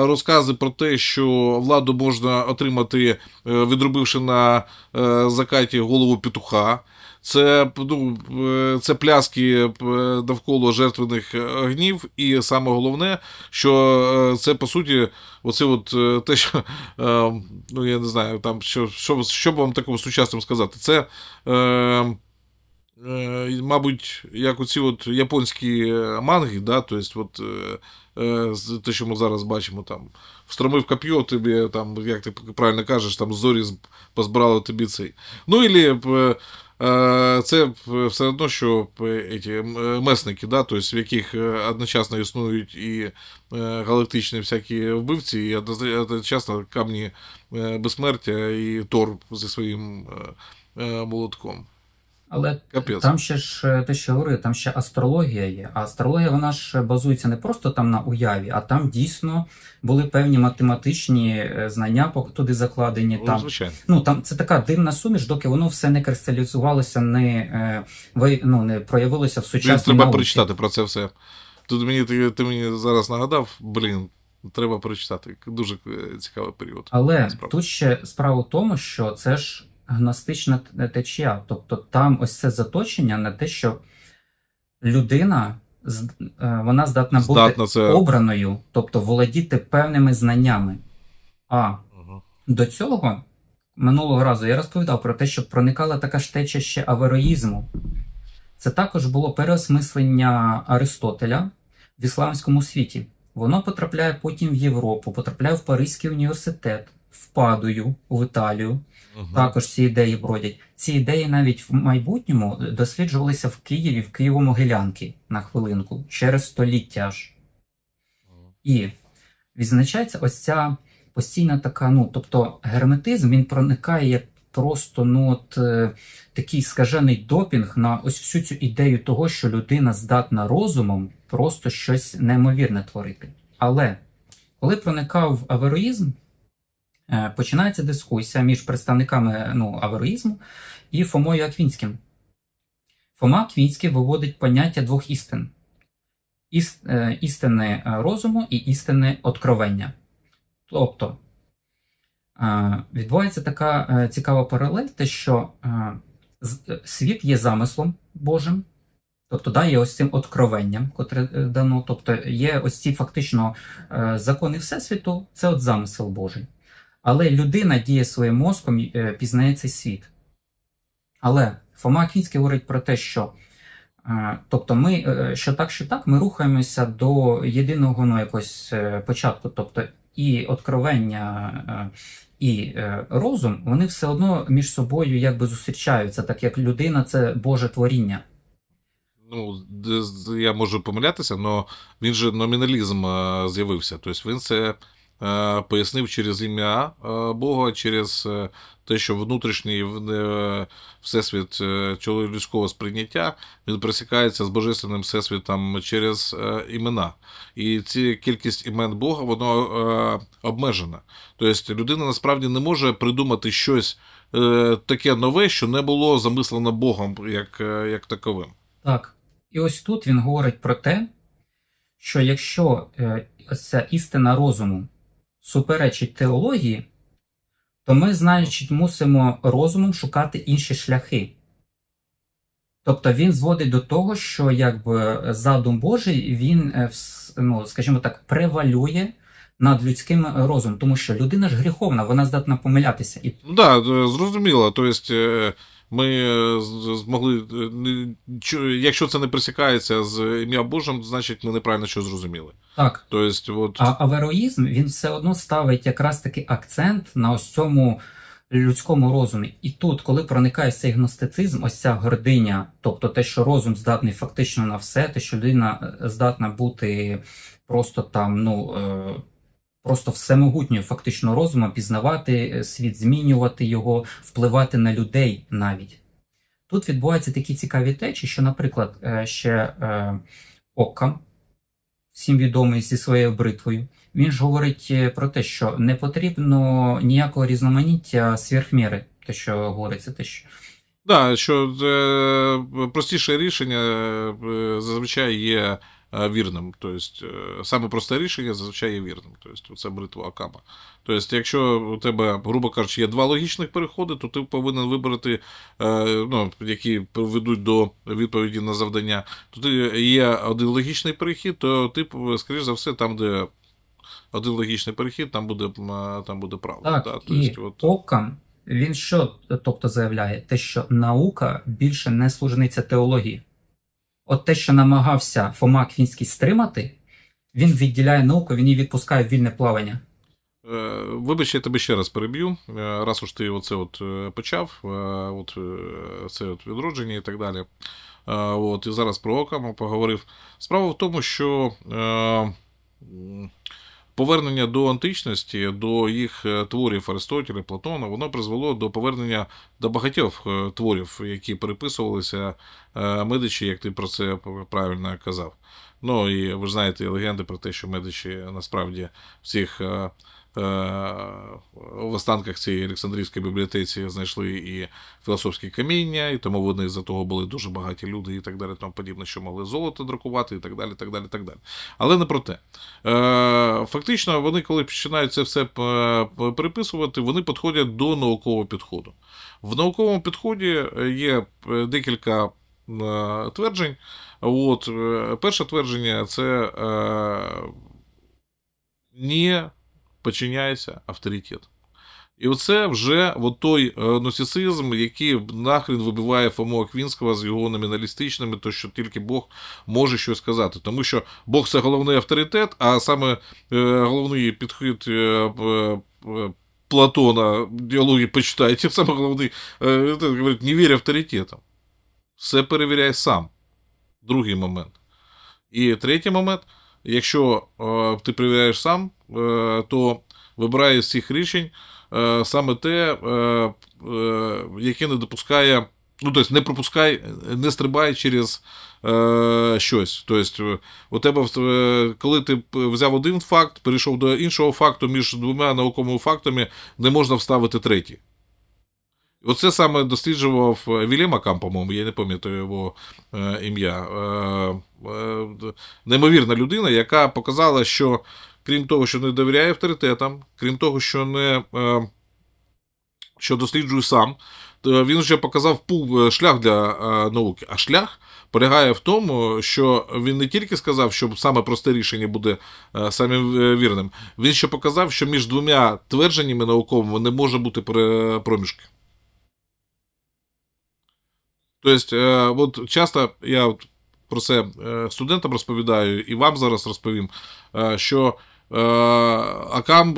розкази про те, що владу можна отримати, е, відробивши на е, закаті голову петуха. Це ну, це пляски навколо жертвених гнів, і саме головне, що це по суті, оце от те, що ну я не знаю, там що що, що б вам такого сучасним сказати, це. Е, Мабуть, як оці от японські манги, да, то есть, от, Е, те, що ми зараз бачимо, там встромив коп'йо тобі, там, як ти правильно кажеш, там зорі позбирали тобі цей. Ну і е, е, це все одно, що эти месники, да, то есть, в яких одночасно існують і галактичні всякі вбивці, і одночасно камні безсмертя і Тор зі своїм молотком. Але Капець. там ще ж е, те, що говорив, там ще астрологія є. А астрологія вона ж е, базується не просто там на уяві, а там дійсно були певні математичні е, знання, туди закладені. Ну, там ну там це така дивна суміш, доки воно все не кристалізувалося, не ну, не проявилося в сучасній Блін, Треба прочитати про це все. Тут мені ти, ти мені зараз нагадав, блін. Треба прочитати дуже цікавий період. Але справа. тут ще справа в тому, що це ж гностична е, течія. Тобто там ось це заточення на те, що людина е, вона здатна, здатна бути це... обраною, тобто володіти певними знаннями. А угу. до цього минулого разу я розповідав про те, що проникала така ж теча ще авероїзму. Це також було переосмислення Аристотеля в ісламському світі. Воно потрапляє потім в Європу, потрапляє в Паризький університет, в Падую, в Італію. Угу. Також ці ідеї бродять. Ці ідеї навіть в майбутньому досліджувалися в Києві, в Києво-Могилянки на хвилинку через століття аж. І відзначається ось ця постійна така, ну тобто герметизм він проникає як просто ну от е, такий скажений допінг на ось всю цю ідею того, що людина здатна розумом просто щось неймовірне творити. Але коли проникав авероїзм, Е, починається дискусія між представниками ну, авероїзму і Фомою Аквінським. Фома Аквінський виводить поняття двох істин: Іс, е, істини розуму і істини откровення. Тобто е, відбувається така цікава паралель, те, що світ є замислом Божим. Тобто да, є ось цим откровенням, котре дано, тобто є ось ці фактично закони Всесвіту, це от замисел Божий. Але людина діє своїм мозком, е, пізнає цей світ. Але Фома Аквінський говорить про те, що е, тобто ми, е, що так, що так, ми рухаємося до єдиного ну, якогось початку. Тобто і откровення, і розум, вони все одно між собою якби зустрічаються, так як людина це Боже творіння. Ну, я можу помилятися, але він же номіналізм з'явився. Тобто він це. Е, пояснив через ім'я е, Бога, через е, те, що внутрішній всесвіт людського сприйняття він пересікається з божественним всесвітом через імена. І ця кількість імен Бога воно обмежена. Тобто людина насправді не може придумати щось таке нове, що не було замислено Богом як, як таковим. Так. І ось тут він говорить про те, що якщо ця істина розуму суперечить теології, то ми, значить, мусимо розумом шукати інші шляхи. Тобто він зводить до того, що якби задум Божий він, е, ну, скажімо так, превалює над людським розумом, тому що людина ж гріховна, вона здатна помилятися. І... Ну, да, е, зрозуміло. Тобто, ми е, змогли, е, якщо це не присікається з ім'я Божим, значить ми неправильно що зрозуміли. Так. Тобто, от... А авероїзм він все одно ставить якраз таки акцент на ось цьому людському розумі. І тут, коли проникає цей гностицизм, ось ця гординя, тобто те, що розум здатний фактично на все, те, що людина е, здатна бути просто там, ну просто всемогутньою фактично розумом пізнавати е, світ, змінювати його, впливати на людей навіть. Тут відбуваються такі цікаві течі, що, наприклад, е, ще е, Ока всім відомий зі своєю бритвою, він ж говорить про те, що не потрібно ніякого різноманіття сверхміри, те, що говориться, те, що. Так, да, що е, простіше рішення е, зазвичай є Е, вірним. Тобто, е, саме просте рішення зазвичай є вірним. Тобто, це бритва Акама. Тобто, якщо у тебе, грубо кажучи, є два логічних переходи, то ти повинен вибрати, е, ну, які ведуть до відповіді на завдання, Тут є один логічний перехід, то ти, скоріш за все, там, де один логічний перехід, там буде там буде правда. Так, да? і тобто, от... Окам він що тобто заявляє? Те, що наука більше не служниця теології. От те, що намагався Фома Квінський стримати, він відділяє науку, він її відпускає в вільне плавання. Е, вибач, я тебе ще раз переб'ю. Е, раз уж ти оце от е, почав, от це от відродження і так далі. От, І зараз про Окаму поговорив. Справа в тому, що повернення до античності, до їх е, творів Аристотіля, Платона, воно призвело до повернення до багатьох е, творів, які переписувалися е, медичі, як ти про це правильно казав. Ну і ви ж знаєте легенди про те, що медичі насправді всіх Е, в останках цієї Олександрівської бібліотеці знайшли і філософські каміння, і тому вони за того були дуже багаті люди, і так далі, тому подібне, що могли золото друкувати, і так далі. так далі, так далі, Але не про те. Е, фактично, вони, коли починають це все е, переписувати, вони підходять до наукового підходу. В науковому підході є декілька тверджень. От, Перше твердження це не Починяється авторитет. І оце вже от той е, гносіцизм, який нахрен вибиває Фому Аквінського з його номіналістичними, то що тільки Бог може щось сказати. Тому що Бог це головний авторитет, а саме е, головний підхід е, Платона діалоги почитайте, саме головний говорить, не вірь авторитетам. Все перевіряй сам. Другий момент. І третій момент. Якщо е, ти перевіряєш сам, е, то вибирає з цих рішень е, саме те, яке не допускає. Ну, тобто не пропускай, не стрибає через е, щось. Тобто, у тебе, коли ти взяв один факт, перейшов до іншого факту, між двома науковими фактами не можна вставити третій. Оце саме досліджував е, Віліма Кам, по-моєму, я не пам'ятаю його е, ім'я. Е, неймовірна людина, яка показала, що крім того, що не довіряє авторитетам, крім того, що не що досліджує сам, то він вже показав пул шлях для науки. А шлях полягає в тому, що він не тільки сказав, що саме просте рішення буде самим вірним, він ще показав, що між двома твердженнями науковими не може бути проміжки. Тобто, от часто я про це е, студентам розповідаю і вам зараз розповім, е, що Акам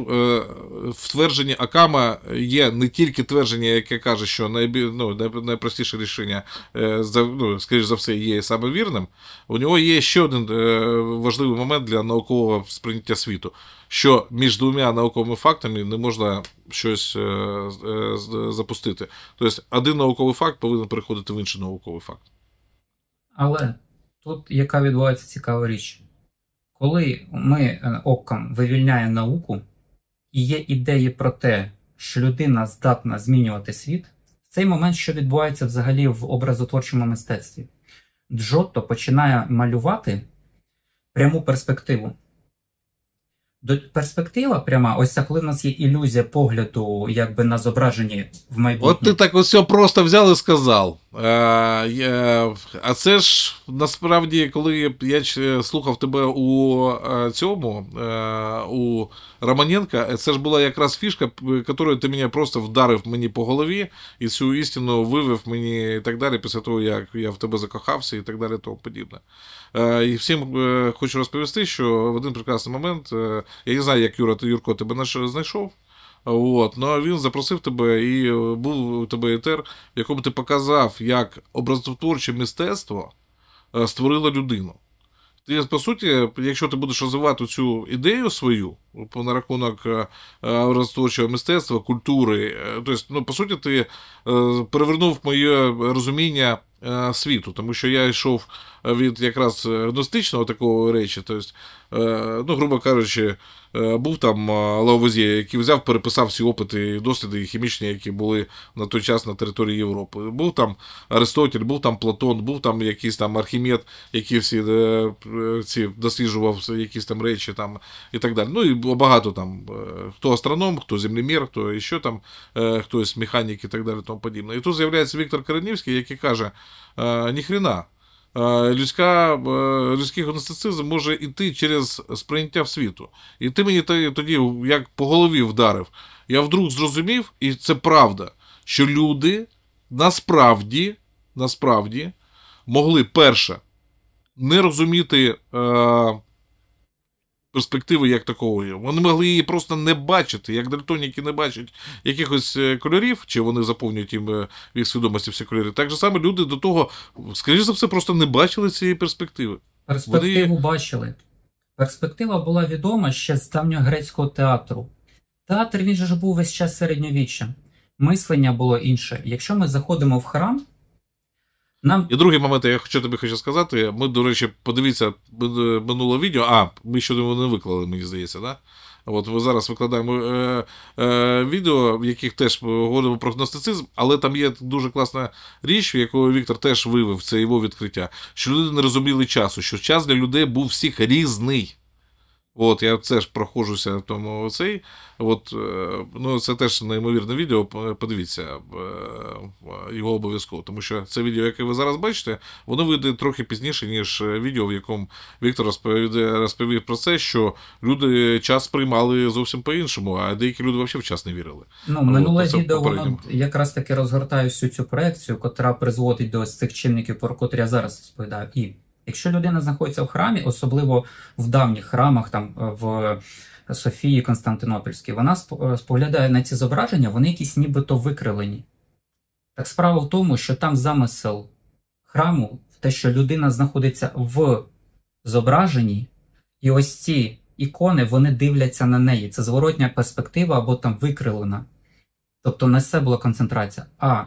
в твердженні Акама є не тільки твердження, яке каже, що найбіль, ну, найпростіше рішення ну, скоріш за все є саме вірним. У нього є ще один важливий момент для наукового сприйняття світу що між двома науковими фактами не можна щось е, е, запустити. Тобто, один науковий факт повинен переходити в інший науковий факт. Але тут яка відбувається цікава річ. Коли ми е, оком вивільняємо науку, і є ідеї про те, що людина здатна змінювати світ, в цей момент, що відбувається взагалі в образотворчому мистецтві, Джотто починає малювати пряму перспективу перспектива пряма, ось так, коли в нас є ілюзія погляду, якби на зображенні в майбутньому. От ти так ось просто взяв і сказав. Е, а це ж насправді, коли я слухав тебе у е, цьому е, у Романенка, це ж була якраз фішка, якою ти мені просто вдарив мені по голові і цю істину вивів мені і так далі, після того як я в тебе закохався і так далі, тому подібне. Е, і всім е, хочу розповісти, що в один прекрасний момент е, я не знаю, як Юра ти Юрко тебе знайшов. От, ну він запросив тебе і був у тебе етер, в якому ти показав, як образотворче мистецтво створило людину. Ти, по суті, якщо ти будеш розвивати цю ідею свою на рахунок розтворчого мистецтва, культури, тобто, ну, по суті, ти перевернув моє розуміння Е, світу, тому що я йшов е, від якраз е, гностичного такого речі, тобто, ну, грубо кажучи. Е, був там е, Лавозє, який взяв, переписав всі опити і досліди хімічні, які були на той час на території Європи. Був там Аристотель, був там Платон, був там якийсь там Архімед, який всі е, ці досліджував якісь там речі там і так далі. Ну і багато там хто астроном, хто землемір, хто ще там, хтось механік і так далі. тому подібне. І тут з'являється Віктор Коренівський, який каже: ніхрена. Е, людська, е, людський гностицизм може йти через сприйняття в світу. І ти мені тоді, як по голові вдарив, я вдруг зрозумів, і це правда, що люди насправді насправді могли перше не розуміти. Е, перспективи як такого. Вони могли її просто не бачити, як дальтоніки не бачать якихось е, кольорів, чи вони заповнюють їм е, в їх свідомості всі кольори. Так же саме люди до того, скоріш за все, просто не бачили цієї перспективи. Перспективу вони... бачили. Перспектива була відома ще з давньогрецького театру. Театр він же ж був весь час середньовіччя. Мислення було інше. Якщо ми заходимо в храм, нам І другий момент, я що тобі хочу сказати. Ми, до речі, подивіться е, минуле відео. А, ми ще не виклали, мені здається, да? От ми зараз викладаємо е, е, відео, в яких теж говоримо про гностицизм, але там є дуже класна річ, в яку Віктор теж вивів, це його відкриття. Що люди не розуміли часу, що час для людей був всіх різний. От, я це ж прохожуся тому цей. От, е, ну це теж неймовірне відео. Подивіться е, його обов'язково, тому що це відео, яке ви зараз бачите, воно вийде трохи пізніше, ніж е, відео, в якому Віктор розповів, розповів про це, що люди час приймали зовсім по-іншому, а деякі люди взагалі в час не вірили. Ну минуле От, відео воно якраз таки розгортає всю цю проекцію, котра призводить до ось цих чинників, про котрі я зараз розповідаю. і Якщо людина знаходиться в храмі, особливо в давніх храмах, там е, в Софії Константинопольській, вона е, споглядає на ці зображення, вони якісь нібито викрилені. Так справа в тому, що там замисел храму, те, що людина знаходиться в зображенні, і ось ці ікони вони дивляться на неї. Це зворотня перспектива або там викрилена. Тобто не це була концентрація. А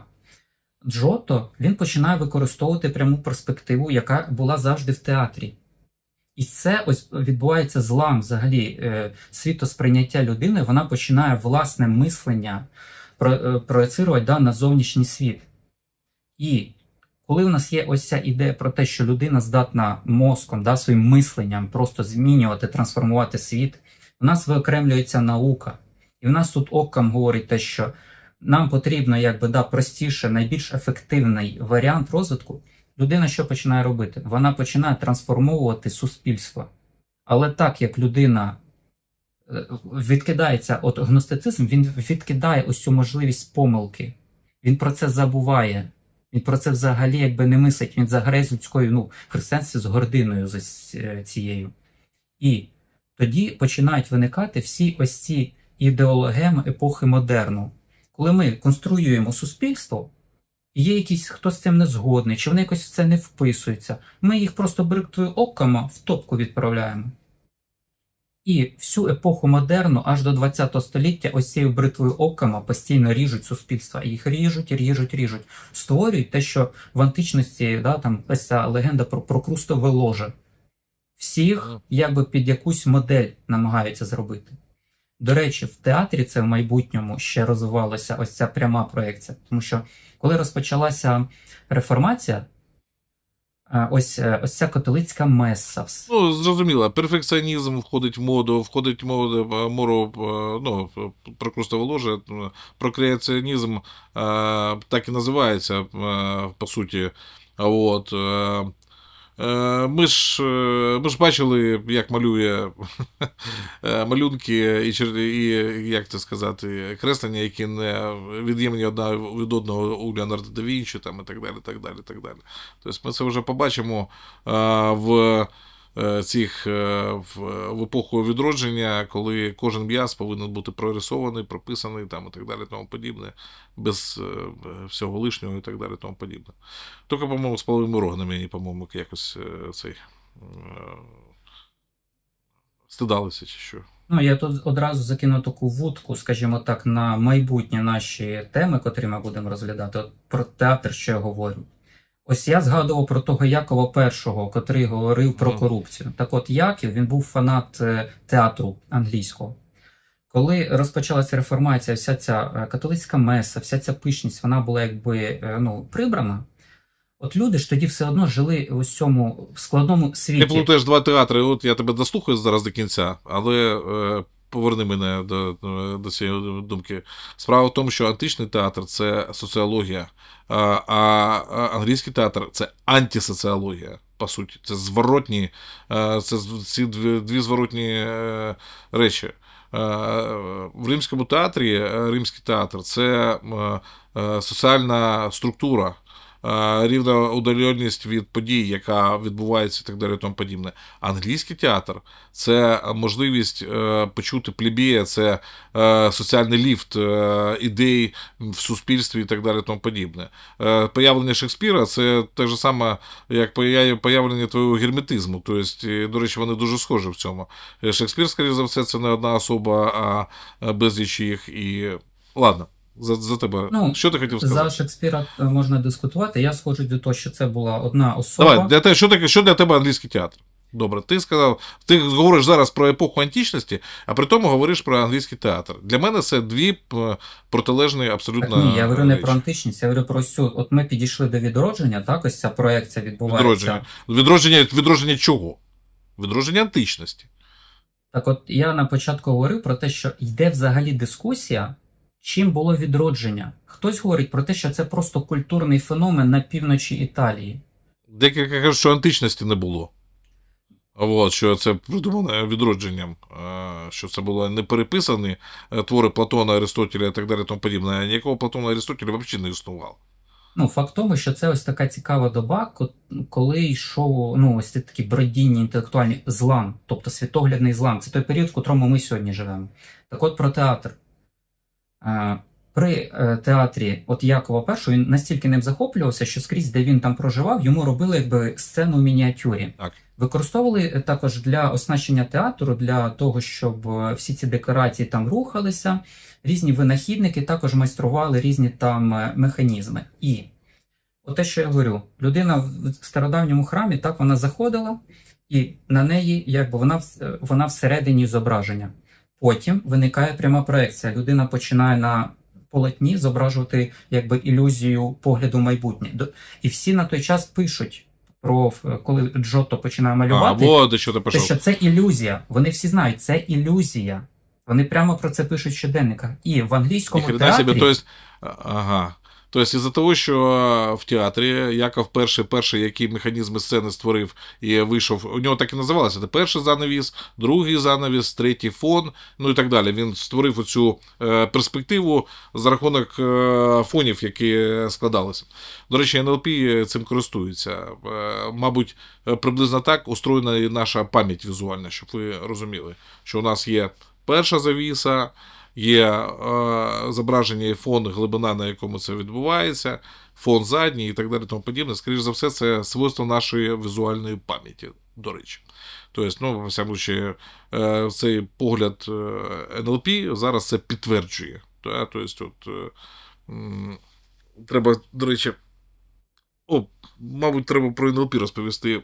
Джото він починає використовувати пряму перспективу, яка була завжди в театрі. І це ось відбувається злам взагалі е, світосприйняття людини, вона починає власне мислення е, проецирувати да, на зовнішній світ. І коли в нас є ось ця ідея про те, що людина здатна мозком, да, своїм мисленням просто змінювати, трансформувати світ, в нас виокремлюється наука. І в нас тут оком говорить те, що нам потрібно якби да простіше, найбільш ефективний варіант розвитку. Людина що починає робити? Вона починає трансформовувати суспільство. Але так як людина е, відкидається от гностицизм, він відкидає ось цю можливість помилки. Він про це забуває. Він про це взагалі якби не мислить. Він заграє з людською ну, християнстві з гординою з е, цією. І тоді починають виникати всі ось ці ідеологеми епохи модерну коли ми конструюємо суспільство, є якийсь хто з цим не згодний, чи вони якось в це не вписуються, ми їх просто бритвою окома в топку відправляємо. І всю епоху модерну аж до ХХ століття ось цією бритвою окама постійно ріжуть суспільства. їх ріжуть, ріжуть, ріжуть, створюють те, що в античності да, там ось ця легенда про крустове ложе. Всіх якби під якусь модель намагаються зробити. До речі, в театрі це в майбутньому ще розвивалася ось ця пряма проекція. Тому що коли розпочалася реформація, е, ось е, ось ця католицька меса. Ну, зрозуміло, перфекціонізм входить в моду, входить в моду е, мору, ну, прокрустово ложе, прокреаціонізм так і називається по суті. От Е, ми ж е, ми ж бачили, як малює е, малюнки і і як це сказати, креслення, які не від'ємні одна від одного у Леонардо да Вінчі, там і так далі. так далі, так далі, далі. Тобто ми це вже побачимо в. Е, цих е, в епоху відродження, коли кожен м'яз повинен бути прорисований, прописаний там і так далі, тому подібне, без е, всього лишнього і так далі, тому подібне. Тільки, по-моєму, з половими органами, вони, по-моєму, якось цей стидалися чи що. Ну, я тут одразу закину таку вудку, скажімо так, на майбутні наші теми, котрі ми будемо розглядати. От про театр, що я говорю. Ось я згадував про того Якова Першого, котрий говорив про корупцію. Так, от Яків він був фанат е, театру англійського. Коли розпочалася реформація, вся ця е, католицька меса, вся ця пишність, вона була якби е, ну прибрана. От люди ж тоді все одно жили у цьому складному світі. Ти плутаєш два театри. От я тебе дослухаю зараз до кінця, але. Е... Поверни мене до до цієї думки. Справа в тому, що античний театр це соціологія, а англійський театр це антисоціологія, по суті. Це зворотні, це ці дві, дві зворотні е, речі. В римському театрі е, римський театр це е, соціальна структура, Е, рівна удаленість від подій, яка відбувається і так далі. тому подібне. Англійський театр це можливість е, почути плебія, це е, соціальний ліфт ідей в суспільстві і так далі. тому подібне. Появлення Шекспіра це те ж саме, як появлення твого герметизму. Тобто, до речі, вони дуже схожі в цьому. Шекспір, скоріше за все, це не одна особа, а безліч їх і ладно за за тебе. Ну, Що ти хотів сказати? За Шекспіра е, можна дискутувати. Я сходжу до того, що це була одна особа. Давай, для те, що таке, що для тебе англійський театр? Добре, ти сказав, ти говориш зараз про епоху античності, а при тому говориш про англійський театр. Для мене це дві протилежні абсолютно. Так, ні, я говорю не про античність, я говорю про цю. От ми підійшли до відродження, так ось ця проекція відбувається. Відродження. Відродження відродження чого? Відродження античності. Так, от я на початку говорив про те, що йде взагалі дискусія чим було відродження. Хтось говорить про те, що це просто культурний феномен на півночі Італії. Декілька кажуть, що античності не було. От, що це придумане відродженням, що це були не переписані е, твори Платона, Аристотеля і так далі, тому подібне. А ніякого Платона Аристотеля взагалі не існувало. Ну, факт тому, що це ось така цікава доба, коли йшов ну, ось такі бродінні інтелектуальні злам, тобто світоглядний злам. Це той період, в котрому ми сьогодні живемо. Так от про театр. Е, при е, театрі от Якова І він настільки ним захоплювався, що скрізь, де він там проживав, йому робили якби сцену в мініатюрі. Так. Використовували е, також для оснащення театру, для того, щоб всі ці декорації там рухалися. Різні винахідники також майстрували різні там механізми. І от те, що я говорю, людина в стародавньому храмі так вона заходила, і на неї якби вона вона всередині зображення. Потім виникає пряма проекція. Людина починає на полотні зображувати якби ілюзію погляду в майбутнє. І всі на той час пишуть про е, коли Джото починає малювати, а, вот, що, те, що це ілюзія. Вони всі знають, це ілюзія. Вони прямо про це пишуть в щоденниках. І в англійському театрі... Себе, то есть, ага. Тобто, із-за того, що в театрі Яков перший, перший, який механізми сцени створив і вийшов, у нього так і називалося. Це перший занавіс, другий занавіс, третій фон, ну і так далі. Він створив оцю е, перспективу за рахунок е, фонів, які складалися. До речі, НЛП цим користується. Е, мабуть, приблизно так устроєна і наша пам'ять візуальна, щоб ви розуміли, що у нас є перша завіса є е, зображення і фон, глибина, на якому це відбувається, фон задній і так далі. тому подібне. Скоріше за все, це свойство нашої візуальної пам'яті, до речі. Тобто, ну, во всякому е, цей погляд е, НЛП зараз це підтверджує. Тобто, тут треба, до речі, о, мабуть, треба про НЛП розповісти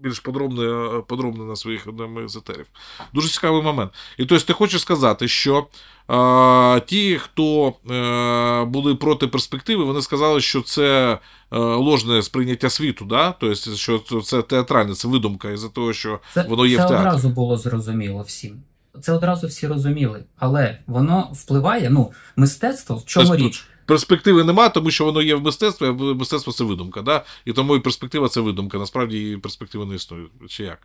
більш подробно е, подробно на своїх одному езотерів. Дуже цікавий момент. І тобто, ти хочеш сказати, що е, ті, хто е, були проти перспективи, вони сказали, що це е, ложне сприйняття світу, да? тобто, що це театральне, це видумка із-за того, що це, воно є це в театрі. Це одразу було зрозуміло всім. Це одразу всі розуміли, але воно впливає. Ну, мистецтво в чому тобто, річ? перспективи нема, тому що воно є в мистецтві, а мистецтво це видумка. Да? І тому і перспектива це видумка. Насправді і перспективи не існує. Чи як?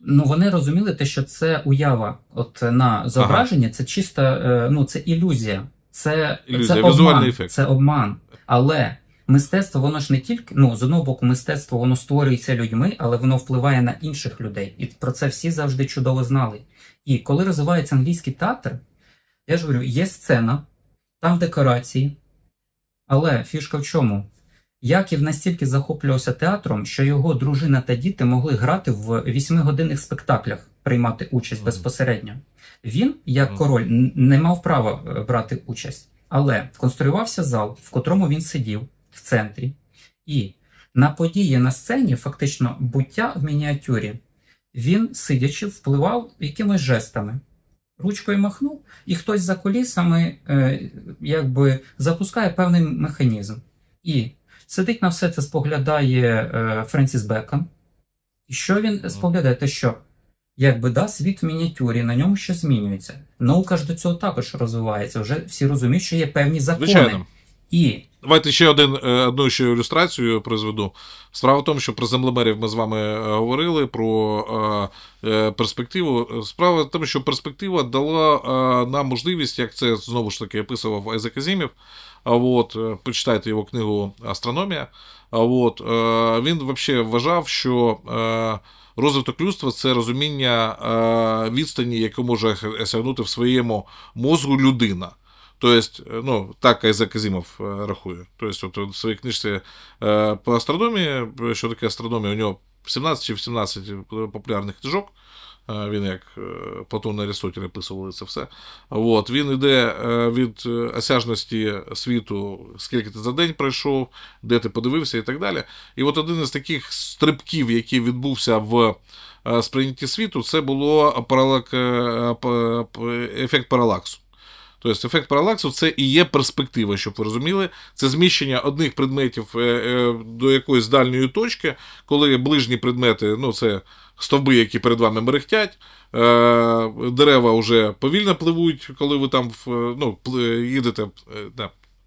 Ну, вони розуміли те, що це уява от на зображення, ага. це чиста е, ну, це ілюзія, це ілюзія, це обман, ефект. це обман. Але мистецтво, воно ж не тільки ну з одного боку, мистецтво воно створюється людьми, але воно впливає на інших людей. І про це всі завжди чудово знали. І коли розвивається англійський театр, я ж говорю, є сцена, там декорації. Але фішка в чому? Яків настільки захоплювався театром, що його дружина та діти могли грати в вісьмигодинних спектаклях, приймати участь безпосередньо. Він, як король, не мав права е, брати участь, але конструювався зал, в котрому він сидів в центрі, і на події на сцені, фактично, буття в мініатюрі, він сидячи, впливав якимись жестами ручкою махнув, і хтось за колісами е, якби запускає певний механізм. І сидить на все це споглядає е, Френсіс Бекон. І що він споглядає? Те, що якби да, світ в мініатюрі, на ньому щось змінюється. Наука ж до цього також розвивається. Вже всі розуміють, що є певні закони. Звичайно. І Давайте ще один, е, одну ще ілюстрацію призведу. Справа в тому, що про землемерів ми з вами е, говорили про е, перспективу. Справа в тому, що перспектива дала нам можливість, як це знову ж таки описував Айзек Азімів, от, почитайте його книгу Астрономія. а От, Він взагалі вважав, що розвиток людства це розуміння відстані, яку може осягнути в своєму мозку людина. Тобто, ну, так Айзек Азимов э, рахує. Тобто, от в своїй книжці э, по астрономії, що таке астрономія, у нього 17 чи 18 популярних книжок. Він як Платон Арістотель описували це все. От, Він йде від осяжності світу, скільки ти за день пройшов, де ти подивився і так далі. І от один із таких стрибків, який відбувся в сприйнятті світу, це було ефект паралаксу. Тобто ефект паралаксу це і є перспектива, щоб ви розуміли. Це зміщення одних предметів е, е, до якоїсь дальньої точки, коли ближні предмети, ну це стовби, які перед вами мерехтять, е, дерева вже повільно пливуть, коли ви там ну, їдете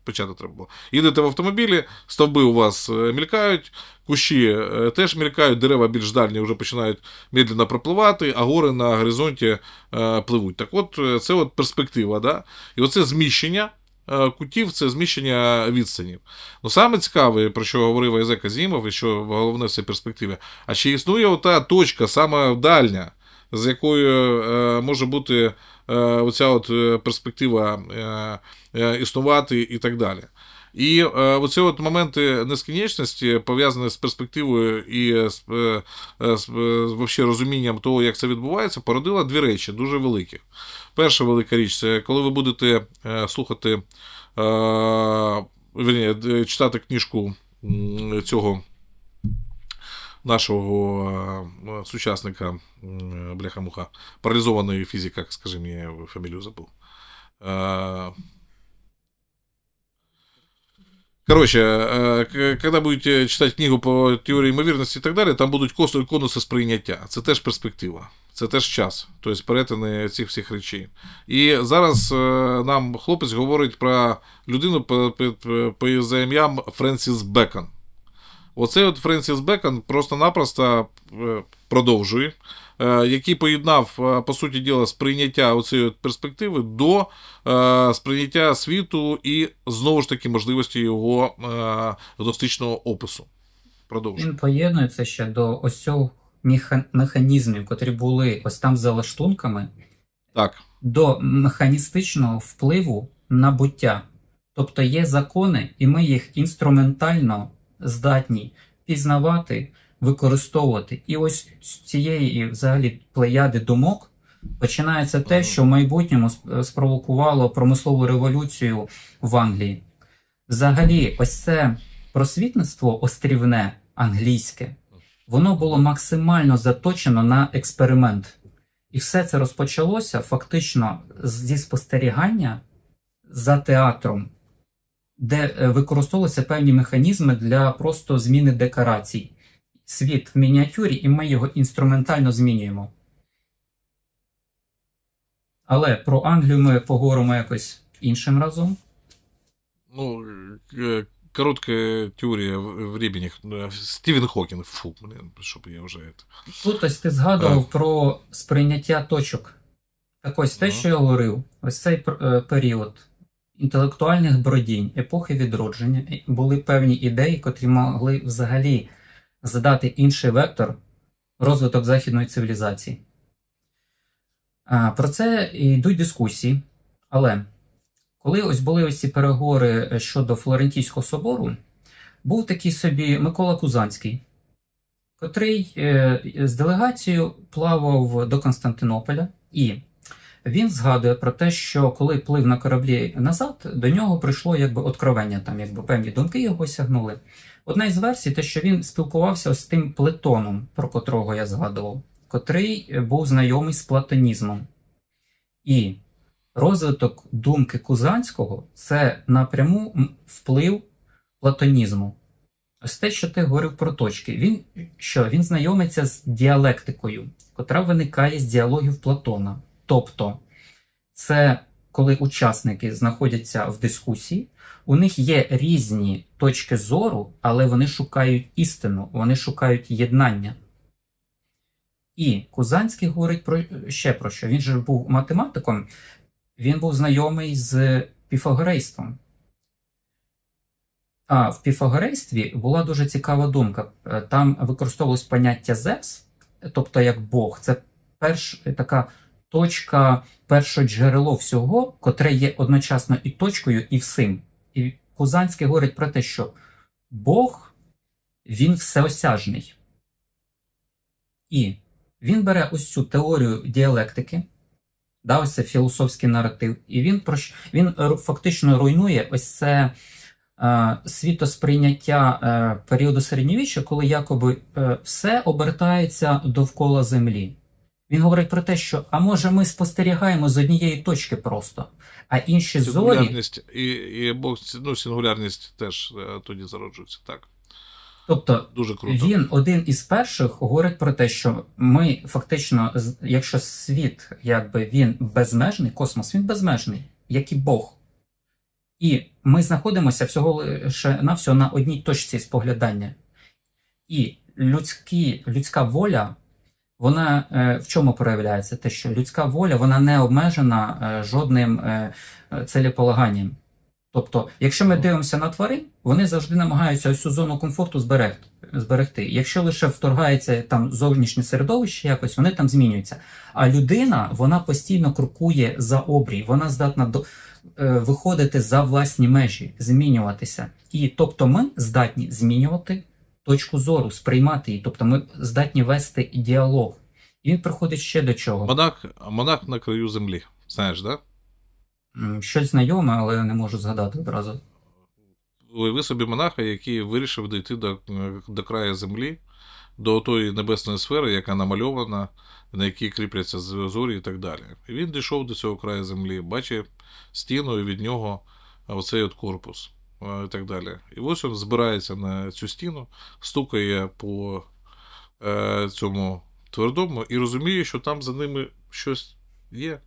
почати треба було. Їдете в автомобілі, стовби у вас е, мількають, кущі е, теж мількають, дерева більш дальні вже починають медленно пропливати, а гори на горизонті е, пливуть. Так от це от перспектива. Да? І оце зміщення. Кутів це зміщення відстанів. Ну саме цікаве, про що говорив Айзек Азімов, і що головне в цій перспективі, а ще існує ота точка, саме дальня, з якою е, може бути Е, оця от е, перспектива е, існувати і так далі. І оці от моменти нескінченності пов'язані з перспективою і з, з, з розумінням того, як це відбувається, породила дві речі дуже великі. Перша велика річ це коли ви будете слухати верні, читати книжку цього Нашого е, сучасника, е, бляха-муха, парализованный физик, как, скажи мне, фамилию забув. Е, Короче, когда будете читати книгу по теорії ймовірності і так далі, там будуть конуси сприйняття. Це теж перспектива, це теж час, тобто перетини цих всіх речей. І зараз нам хлопець говорить про людину по, по, по, по ім'ям Френсіс Бекон. Оцей от Френсіс Бекон просто-напросто е, продовжує, е, який поєднав, е, по суті діла, сприйняття оцієї перспективи до сприйняття світу і знову ж таки можливості його гностичного опису. Продовжує. Він поєднується ще до ось цього механізмів, котрі були ось там за лаштунками, так. до механістичного впливу на буття. Тобто є закони, і ми їх інструментально здатні пізнавати, використовувати. І ось з цієї, взагалі, плеяди думок починається те, що в майбутньому спровокувало промислову революцію в Англії. Взагалі, ось це просвітництво острівне англійське, воно було максимально заточено на експеримент. І все це розпочалося фактично зі спостерігання за театром де е, використовуються певні механізми для просто зміни декорацій. Світ в мініатюрі, і ми його інструментально змінюємо. Але про Англію ми поговоримо якось іншим разом. Ну, е, коротка теорія в Рібініх. Е, Стівен Хокінг. Фу, щоб я вже. Тут ось ти згадував а... про сприйняття точок. Так ось те, а... що я говорив, ось цей період інтелектуальних бродінь епохи відродження були певні ідеї, котрі могли взагалі задати інший вектор розвиток західної цивілізації. Про це йдуть дискусії, але коли ось були ось ці переговори е, щодо Флорентійського собору, був такий собі Микола Кузанський, котрий е, з делегацією плавав до Константинополя і він згадує про те, що коли плив на кораблі назад, до нього прийшло якби откровення, там якби певні думки його сягнули. Одна із версій, те, що він спілкувався з тим Плетоном, про котрого я згадував, котрий був знайомий з платонізмом. І розвиток думки Кузанського це напряму вплив платонізму. Ось те, що ти говорив про точки. Він що? Він знайомиться з діалектикою, котра виникає з діалогів Платона. Тобто, це коли учасники знаходяться в дискусії, у них є різні точки зору, але вони шукають істину, вони шукають єднання. І Кузанський говорить про ще про що. Він же був математиком, він був знайомий з піфагорейством. А в піфагорействі була дуже цікава думка. Там використовувалось поняття Зевс, тобто як Бог, це перша така точка перше джерело всього, котре є одночасно і точкою, і всім. І Кузанський говорить про те, що Бог, він всеосяжний. І він бере ось цю теорію діалектики, да, ось це філософський наратив, і він він фактично руйнує ось це е, світосприйняття е, періоду середньовіччя, коли якоби е, все обертається довкола землі. Він говорить про те, що а може ми спостерігаємо з однієї точки просто, а інші зорі. І і ну, сингулярність теж е, тоді зароджується, так. Тобто Дуже круто. він один із перших говорить про те, що ми фактично, якщо світ, якби він безмежний, космос він безмежний, як і Бог. І ми знаходимося всього лише на всього на одній точці споглядання. І людські, людська воля. Вона е, в чому проявляється? Те, що людська воля вона не обмежена е, жодним е, целеполаганням. Тобто, якщо ми дивимося на тварин, вони завжди намагаються ось цю зону комфорту зберегти. зберегти. Якщо лише вторгається там зовнішнє середовище, якось вони там змінюються. А людина вона постійно крокує за обрій, вона здатна до е, виходити за власні межі, змінюватися. І тобто, ми здатні змінювати точку зору, сприймати її. Тобто ми здатні вести діалог. І він приходить ще до чого. Монах монах на краю землі. Знаєш, так? Да? Щось знайоме, але не можу згадати одразу. Уяви собі монаха, який вирішив дійти до, до краю землі. До тої небесної сфери, яка намальована, на якій кріпляться зорі і так далі. І він дійшов до цього краю землі, бачив стіною від нього оцей от корпус. Е, і так далі. І ось він збирається на цю стіну, стукає по е, цьому твердому і розуміє, що там за ними щось є.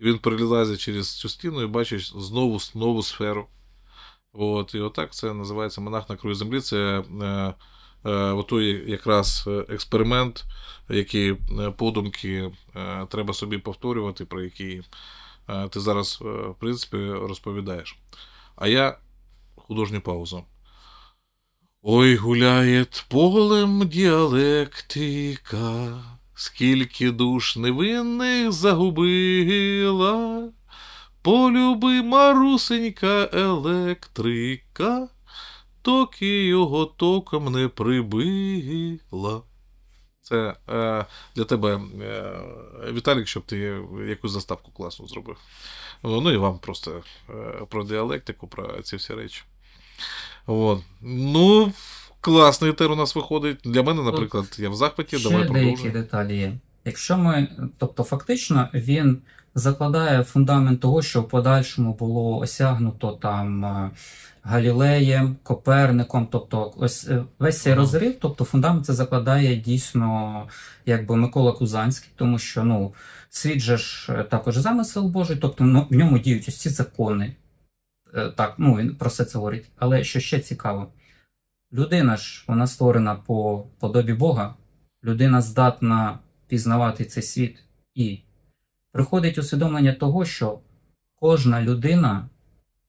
І Він перелізає через цю стіну і бачить знову нову сферу. От, І отак це називається монах на краю землі. Це е, е, той якраз експеримент, який е, подумки е, треба собі повторювати, про які е, ти зараз, в принципі, розповідаєш. А я художня пауза. Ой, гуляє полем діалектика, скільки душ невинних загубила, полюби марусенька електрика, токи його током не прибила. Це е, для тебе, е, Віталік, щоб ти якусь заставку класну зробив. Ну і вам просто е, про діалектику, про ці всі речі. От. Ну, класний тер у нас виходить. Для мене, наприклад, Тут я в захваті. Ще давай продовжуємо. деякі деталі є. Якщо ми, тобто, фактично, він закладає фундамент того, що в подальшому було осягнуто там е, Галілеєм, Коперником. Тобто, ось е, весь цей розрив, тобто фундамент це закладає дійсно якби Микола Кузанський, тому що ну світ же ж е, також замисел Божий, тобто ну, в ньому діють ось ці закони. Так, ну він про все це говорить. Але що ще цікаво, людина ж вона створена по подобі Бога, людина здатна пізнавати цей світ і приходить усвідомлення того, що кожна людина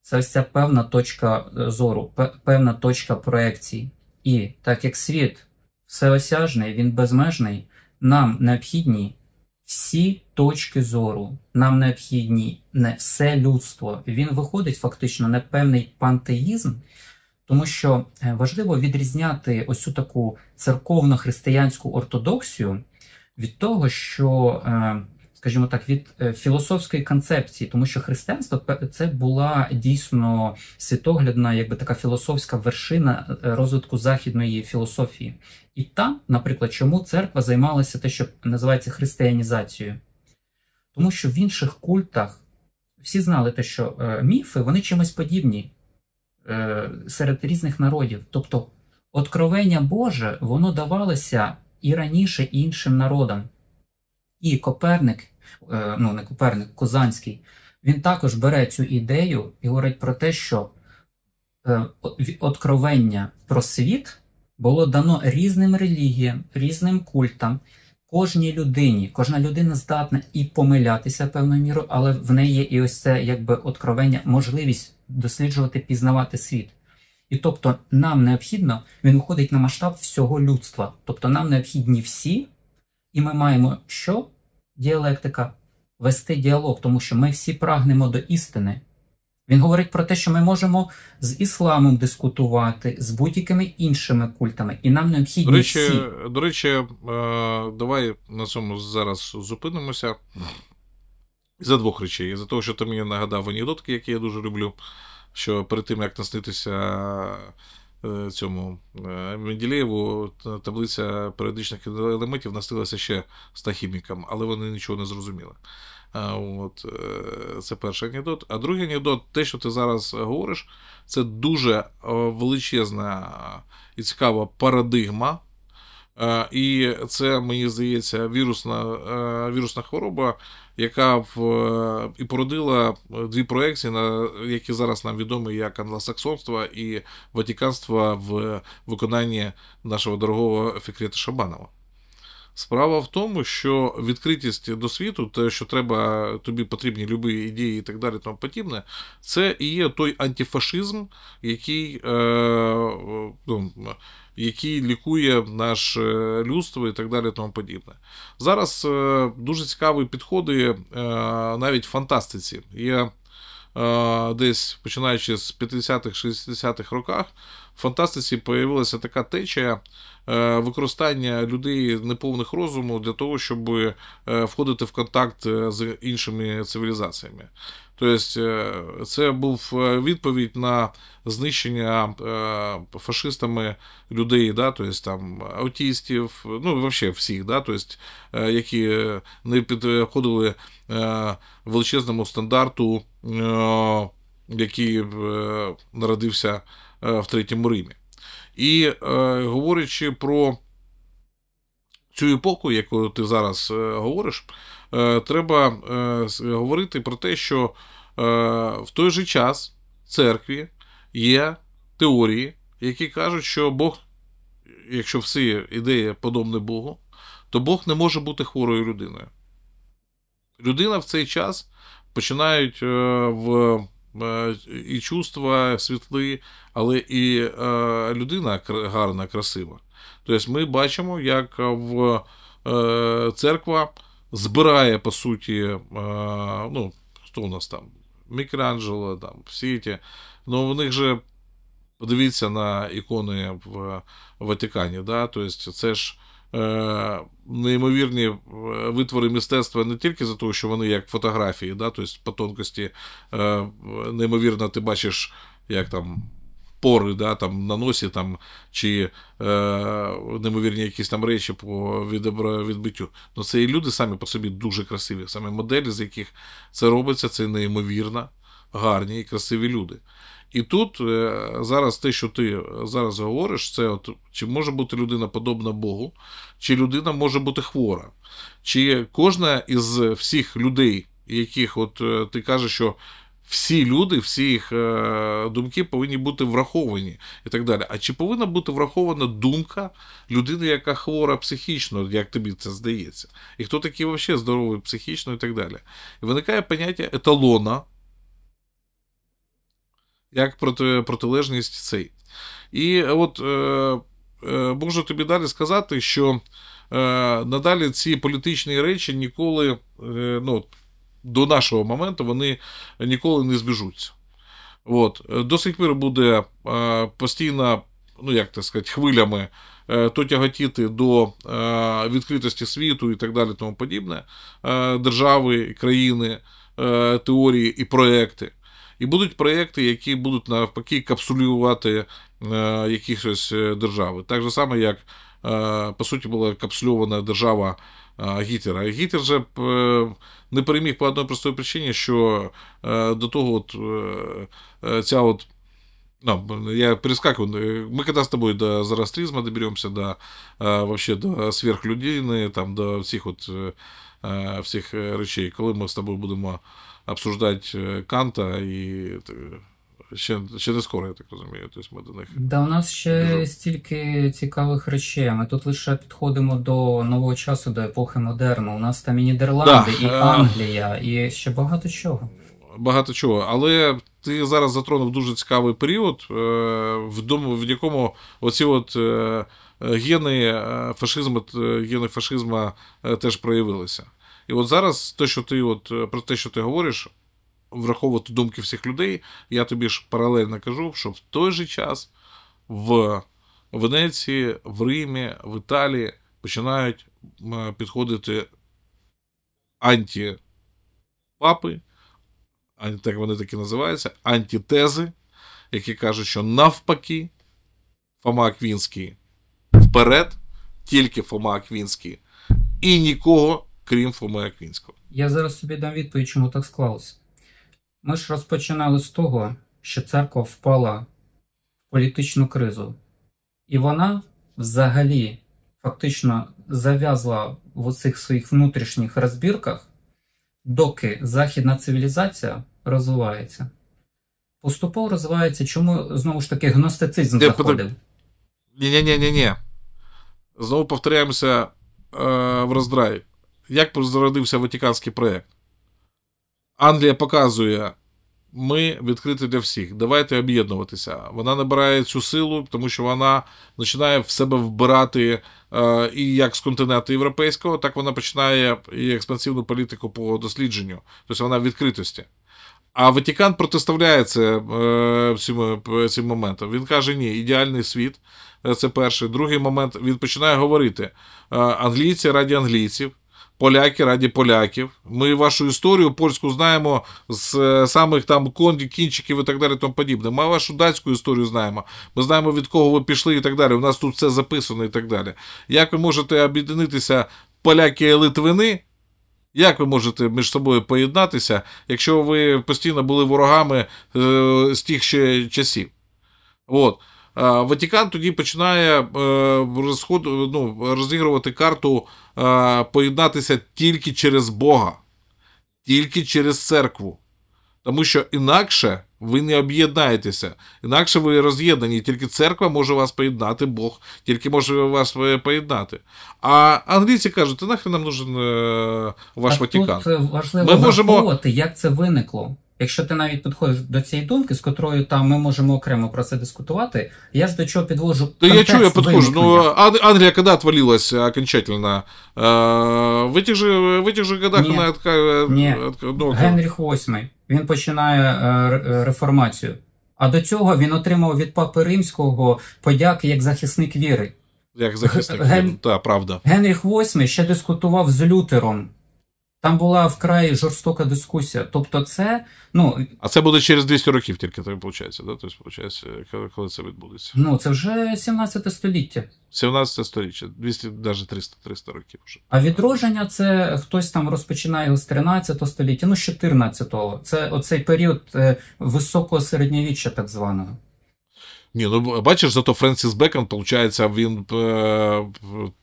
це ось ця певна точка е, зору, певна точка проекції. І так як світ всеосяжний, він безмежний, нам необхідні всі точки зору, нам необхідні не все людство. Він виходить фактично на певний пантеїзм. Тому що е, важливо відрізняти ось цю таку церковно-християнську ортодоксію від того, що е, скажімо так, від е, філософської концепції, тому що християнство це була дійсно світоглядна, якби така філософська вершина е, розвитку західної філософії. І там, наприклад, чому церква займалася те, що називається християнізацією, тому що в інших культах всі знали те, що е, міфи вони чимось подібні серед різних народів, тобто откровення Боже воно давалося і раніше іншим народам. І Коперник, Е, ну не куперник Козанський, він також бере цю ідею і говорить про те, що е, откровення про світ було дано різним релігіям, різним культам. Кожній людині, кожна людина здатна і помилятися певною мірою, але в неї є і ось це якби откровення, можливість досліджувати, пізнавати світ. І тобто, нам необхідно, він виходить на масштаб всього людства. Тобто, нам необхідні всі, і ми маємо що діалектика вести діалог, тому що ми всі прагнемо до істини. Він говорить про те, що ми можемо з ісламом дискутувати, з будь-якими іншими культами, і нам необхідні. До речі, всі. до речі, е, давай на цьому зараз зупинимося. За двох речей. За того, що ти мені нагадав анекдотки, які я дуже люблю, що перед тим, як наснитися Е, цьому е, Менделєєву е, таблиця періодичних елементів настилася ще стахімікам, але вони нічого не зрозуміли. От, Це перший анекдот. А другий анекдот, те, що ти зараз говориш, це дуже величезна і цікава парадигма. Е, і це, мені здається, вірусна е, вірусна хвороба, яка в і породила дві проекції, на які зараз нам відомі як англосаксонство і ватіканство в виконанні нашого дорогого Фікрета Шабанова. Справа в тому, що відкритість до світу, те, що треба, тобі потрібні любі ідеї і так далі, тому подібне, це і є той антифашизм, який. Е, ну, який лікує наше людство і так далі. Тому подібне. Зараз е, дуже цікаві підходи е, навіть в фантастиці. Є е, десь починаючи з 50-х-60-х роках. В фантастиці появилася така течія використання людей неповних розуму для того, щоб входити в контакт з іншими цивілізаціями. Тобто, це був е, відповідь на знищення е, фашистами людей, да, тобто там аутістів, ну взагалі всіх, да, тобто, які не підходили величезному стандарту, який народився в Третьому Римі. І говорячи про цю епоху, яку ти зараз говориш. Е, треба е, говорити про те, що е, в той же час в церкві є теорії, які кажуть, що Бог, якщо всі ідеї подобні Богу, то Бог не може бути хворою людиною. Людина в цей час починають в і чувства світли, але і людина гарна, красива. Тобто, ми бачимо, як в церква Збирає, по сути, е, ну, хто у нас там? Мікеланджело, там, всі ті. Ну, в них же подивіться на ікони в Ватикані. да, Тобто, це ж. Е, неймовірні е, витвори мистецтва не тільки за те, що вони як фотографії, да, тобто по тонкості неймовірно ти бачиш, як там спори да, там, на носі там, чи е, неймовірні якісь там речі по відбиттю. Ну, Це і люди самі по собі дуже красиві, саме моделі, з яких це робиться, це неймовірно гарні і красиві люди. І тут е, зараз те, що ти зараз говориш, це от чи може бути людина подобна Богу, чи людина може бути хвора, чи кожна із всіх людей, яких от е, ти кажеш, що всі люди, всі їх е, думки повинні бути враховані і так далі. А чи повинна бути врахована думка людини, яка хвора психічно, як тобі це здається? І хто такий взагалі здоровий психічно і так далі? І виникає поняття еталона. Як проти, протилежність цей. І от е, е, можу тобі далі сказати, що е, надалі ці політичні речі ніколи е, ну, до нашого моменту вони ніколи не збіжуться. От. До сих пір буде е, постійна ну як так сказати, хвилями е, то тяготіти до е, відкритості світу і так далі, тому подібне, держави, країни, теорії і проекти. І будуть проекти, які будуть навпаки капсулювати якісь держави. Так же саме, як по суті була капсульована держава Е, Гітлера. Гітлер же е, не переміг по одній простої причині, що е, до того от, ця от. Ну, я перескакую, Мы когда с тобой до зороастризма доберемся, до вообще до сверхлюдины, там, до всіх от, всіх речей, коли ми з тобою будемо обсуждать Канта і ще ще не скоро, я так розумію. Тобто ми до них да у нас ще дуже... стільки цікавих речей. Ми тут лише підходимо до нового часу, до епохи модерну. У нас там і Нідерланди, да. і е, Англія, і ще багато чого. Багато чого, але ти зараз затронув дуже цікавий період, е, в якому оці от е, гени фашизму гени фашизму теж проявилися. І от зараз те, що ти от про те, що ти говориш, враховувати думки всіх людей. Я тобі ж паралельно кажу, що в той же час в Венеції, в Римі, в Італії починають підходити антіпапи, так вони так і називаються, антітези, які кажуть, що навпаки, Фома Аквінський вперед, тільки Фома Аквінський, і нікого, крім ФОМа Аквінського. Я зараз собі дам відповідь, чому так склалося. Ми ж розпочинали з того, що церква впала в політичну кризу, і вона взагалі фактично зав'язла в оцих своїх внутрішніх розбірках, доки західна цивілізація розвивається. Поступово розвивається, чому знову ж таки гностицизм заходив? Ні, ні, ні, ні. Знову повторяємося е, в роздраві. Як зародився Ватиканський проєкт? Англія показує, ми відкриті для всіх. Давайте об'єднуватися. Вона набирає цю силу, тому що вона починає в себе вбирати е, і як з континенту європейського, так вона починає і експансивну політику по дослідженню, тобто вона в відкритості. А Ватікан протиставляється е, цим, е, цим моментам. Він каже: Ні, ідеальний світ. Е, це перший. Другий момент він починає говорити: е, англійці раді англійців. Поляки раді поляків. Ми вашу історію польську знаємо з е, самих там конді, кінчиків і так далі. Тому подібне. Ми вашу датську історію знаємо. Ми знаємо, від кого ви пішли і так далі. У нас тут все записано і так далі. Як ви можете об'єднатися, поляки і литвини? Як ви можете між собою поєднатися, якщо ви постійно були ворогами е, з тих ще часів? От. Е, Ватікан тоді починає е, розход, ну, розігрувати карту е, поєднатися тільки через Бога, тільки через церкву. Тому що інакше ви не об'єднаєтеся, інакше ви роз'єднані. Тільки церква може вас поєднати, Бог, тільки може вас поєднати. А англійці кажуть, нахрен нам нужен ваш а Ватікан. Тут важливо Ми можемо... як це виникло. Якщо ти навіть підходиш до цієї думки, з котрою там ми можемо окремо про це дискутувати, я ж до чого підвожу. Да я чую, я підходжу. Ну, Англія коли отвалилась е, окончательно? Е, в тих же, в тих же годах вона е, ну, Генріх VIII, він починає реформацію. А до цього він отримав від Папи Римського подяки як захисник віри. Як захисник Ген... віри, так, правда. Генріх VIII ще дискутував з Лютером. Там була вкрай жорстока дискусія. Тобто, це ну а це буде через 200 років, тільки так виходить, да? Тобто, виходить, коли це відбудеться. Ну це вже 17 століття. 17 століття, 200, навіть 300 300 років. вже. А відродження це хтось там розпочинає з 13 століття, ну з 14-го. Це оцей період е, високого середньовіччя, так званого. Ні, ну бачиш, зато Френсіс Бекон, виходить, він е,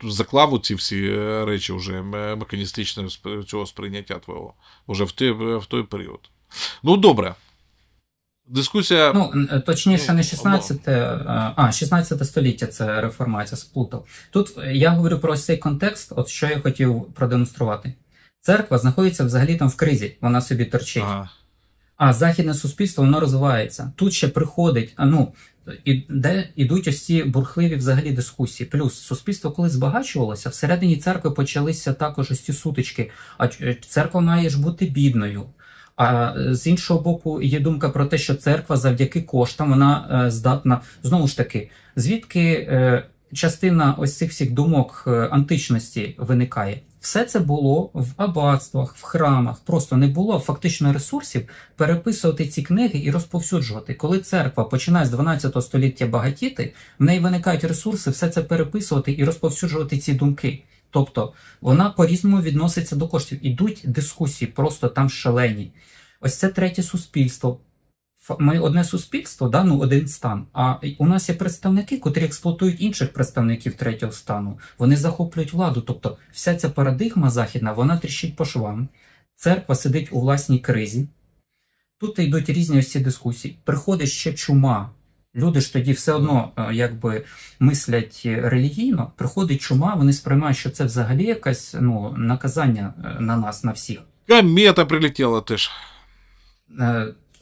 заклав у ці всі е, речі вже е, механістичне цього сприйняття твого вже в той, е, в той період. Ну, добре. Дискусія. Ну, точніше, не 16, ну, а 16 століття це реформація сплутав. Тут я говорю про цей контекст, от що я хотів продемонструвати. Церква знаходиться взагалі там в кризі, вона собі торчить. Ага. А західне суспільство воно розвивається. Тут ще приходить, ну і де ідуть ось ці бурхливі взагалі дискусії. Плюс суспільство, коли збагачувалося, всередині церкви почалися також ось ці сутички. А е, церква має ж бути бідною. А е, з іншого боку, є думка про те, що церква завдяки коштам вона е, здатна знову ж таки, звідки частина ось цих всіх думок античності виникає. Все це було в аббатствах, в храмах. Просто не було фактично ресурсів переписувати ці книги і розповсюджувати. Коли церква починає з 12 століття багатіти, в неї виникають ресурси, все це переписувати і розповсюджувати ці думки. Тобто вона по-різному відноситься до коштів. Ідуть дискусії, просто там шалені. Ось це третє суспільство ми одне суспільство, да, ну один стан. А у нас є представники, котрі експлуатують інших представників третього стану. Вони захоплюють владу. Тобто, вся ця парадигма західна вона тріщить по швам. Церква сидить у власній кризі. Тут йдуть різні ось ці дискусії. Приходить ще чума. Люди ж тоді все одно е, якби мислять е, релігійно, приходить чума, вони сприймають, що це взагалі якесь ну, наказання е, на нас, на всіх. Комета прилетіла теж.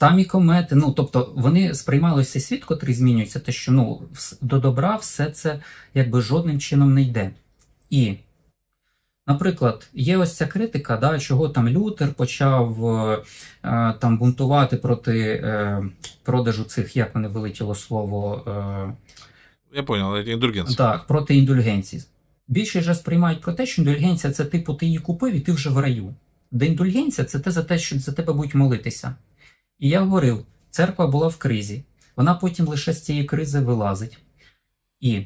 Там і комети, ну тобто вони сприймалися світ, котрий змінюється, те, що ну, до добра все це якби жодним чином не йде. І, наприклад, є ось ця критика, да, чого там Лютер почав е, е там бунтувати проти е, продажу цих, як вони вилетіло слово. Е, Я понял, індульгенції. Так, проти індульгенції. Більше вже сприймають про те, що індульгенція це типу ти її купив і ти вже в раю. Де індульгенція це те за те, що за тебе будуть молитися. І я говорив, церква була в кризі, вона потім лише з цієї кризи вилазить. І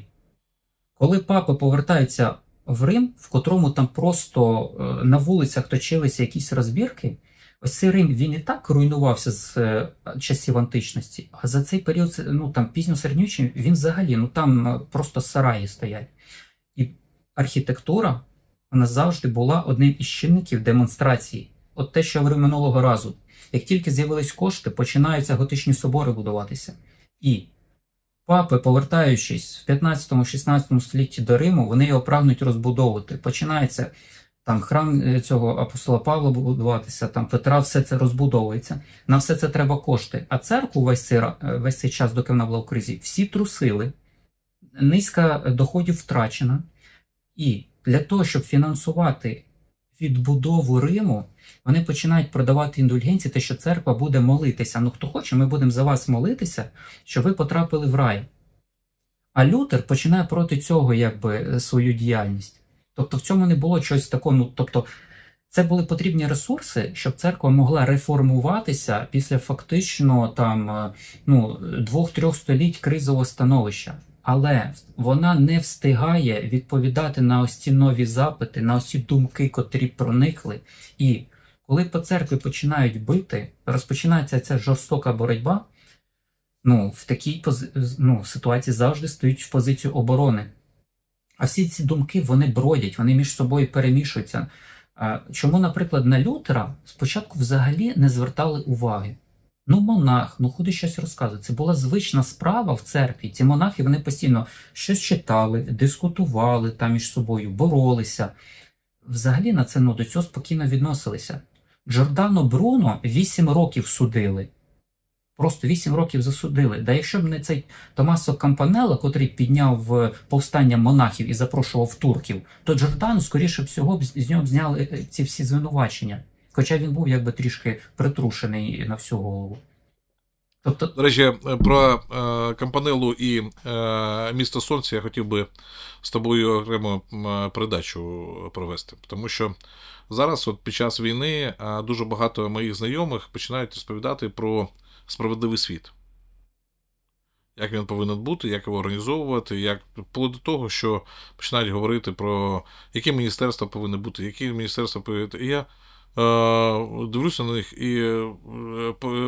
коли папи повертаються в Рим, в котрому там просто е, на вулицях точилися якісь розбірки, ось цей Рим він і так руйнувався з е, часів античності, а за цей період, ну там пізньосерднючий, він взагалі ну там е, просто сараї стоять. І архітектура вона завжди була одним із чинників демонстрації. От те, що я говорив минулого разу. Як тільки з'явились кошти, починаються готичні собори будуватися. І папи, повертаючись в 15-16 столітті до Риму, вони його прагнуть розбудовувати. Починається там храм е, цього апостола Павла будуватися, там Петра, все це розбудовується. На все це треба кошти. А церкву весь цей, е, весь цей час, доки вона була в кризі, всі трусили, низка доходів втрачена. І для того, щоб фінансувати відбудову Риму, вони починають продавати індульгенції, те, що церква буде молитися. Ну хто хоче, ми будемо за вас молитися, щоб ви потрапили в рай. А Лютер починає проти цього якби свою діяльність. Тобто в цьому не було чогось такого. Ну, тобто, це були потрібні ресурси, щоб церква могла реформуватися після фактично там ну, двох-трьох століть кризового становища але вона не встигає відповідати на ось ці нові запити, на ось ці думки, котрі проникли. І коли по церкві починають бити, розпочинається ця жорстока боротьба. Ну, в такій ну, ситуації завжди стоїть в позицію оборони. А всі ці думки вони бродять, вони між собою перемішуються. Чому, наприклад, на Лютера спочатку взагалі не звертали уваги? Ну, монах, ну ходи щось розказує. Це була звична справа в церкві. Ці монахи вони постійно щось читали, дискутували там між собою, боролися. Взагалі на це ну, до цього спокійно відносилися. Джордано Бруно 8 років судили. Просто 8 років засудили. Да якщо б не цей Томасо Кампанелла, котрий підняв е, повстання монахів і запрошував турків, то Джордан, скоріше всього, б з нього б зняли е, ці всі звинувачення. Хоча він був якби трішки притрушений на всю голову. Тобто... До речі, про е, Кампанелу і е, місто Сонця я хотів би з тобою окремо е, передачу провести, тому що зараз, от під час війни, е, дуже багато моїх знайомих починають розповідати про справедливий світ. Як він повинен бути, як його організовувати, як вплоть до того, що починають говорити про яке міністерство повинно бути, яке міністерство повинно. І я Е, дивлюся на них і е,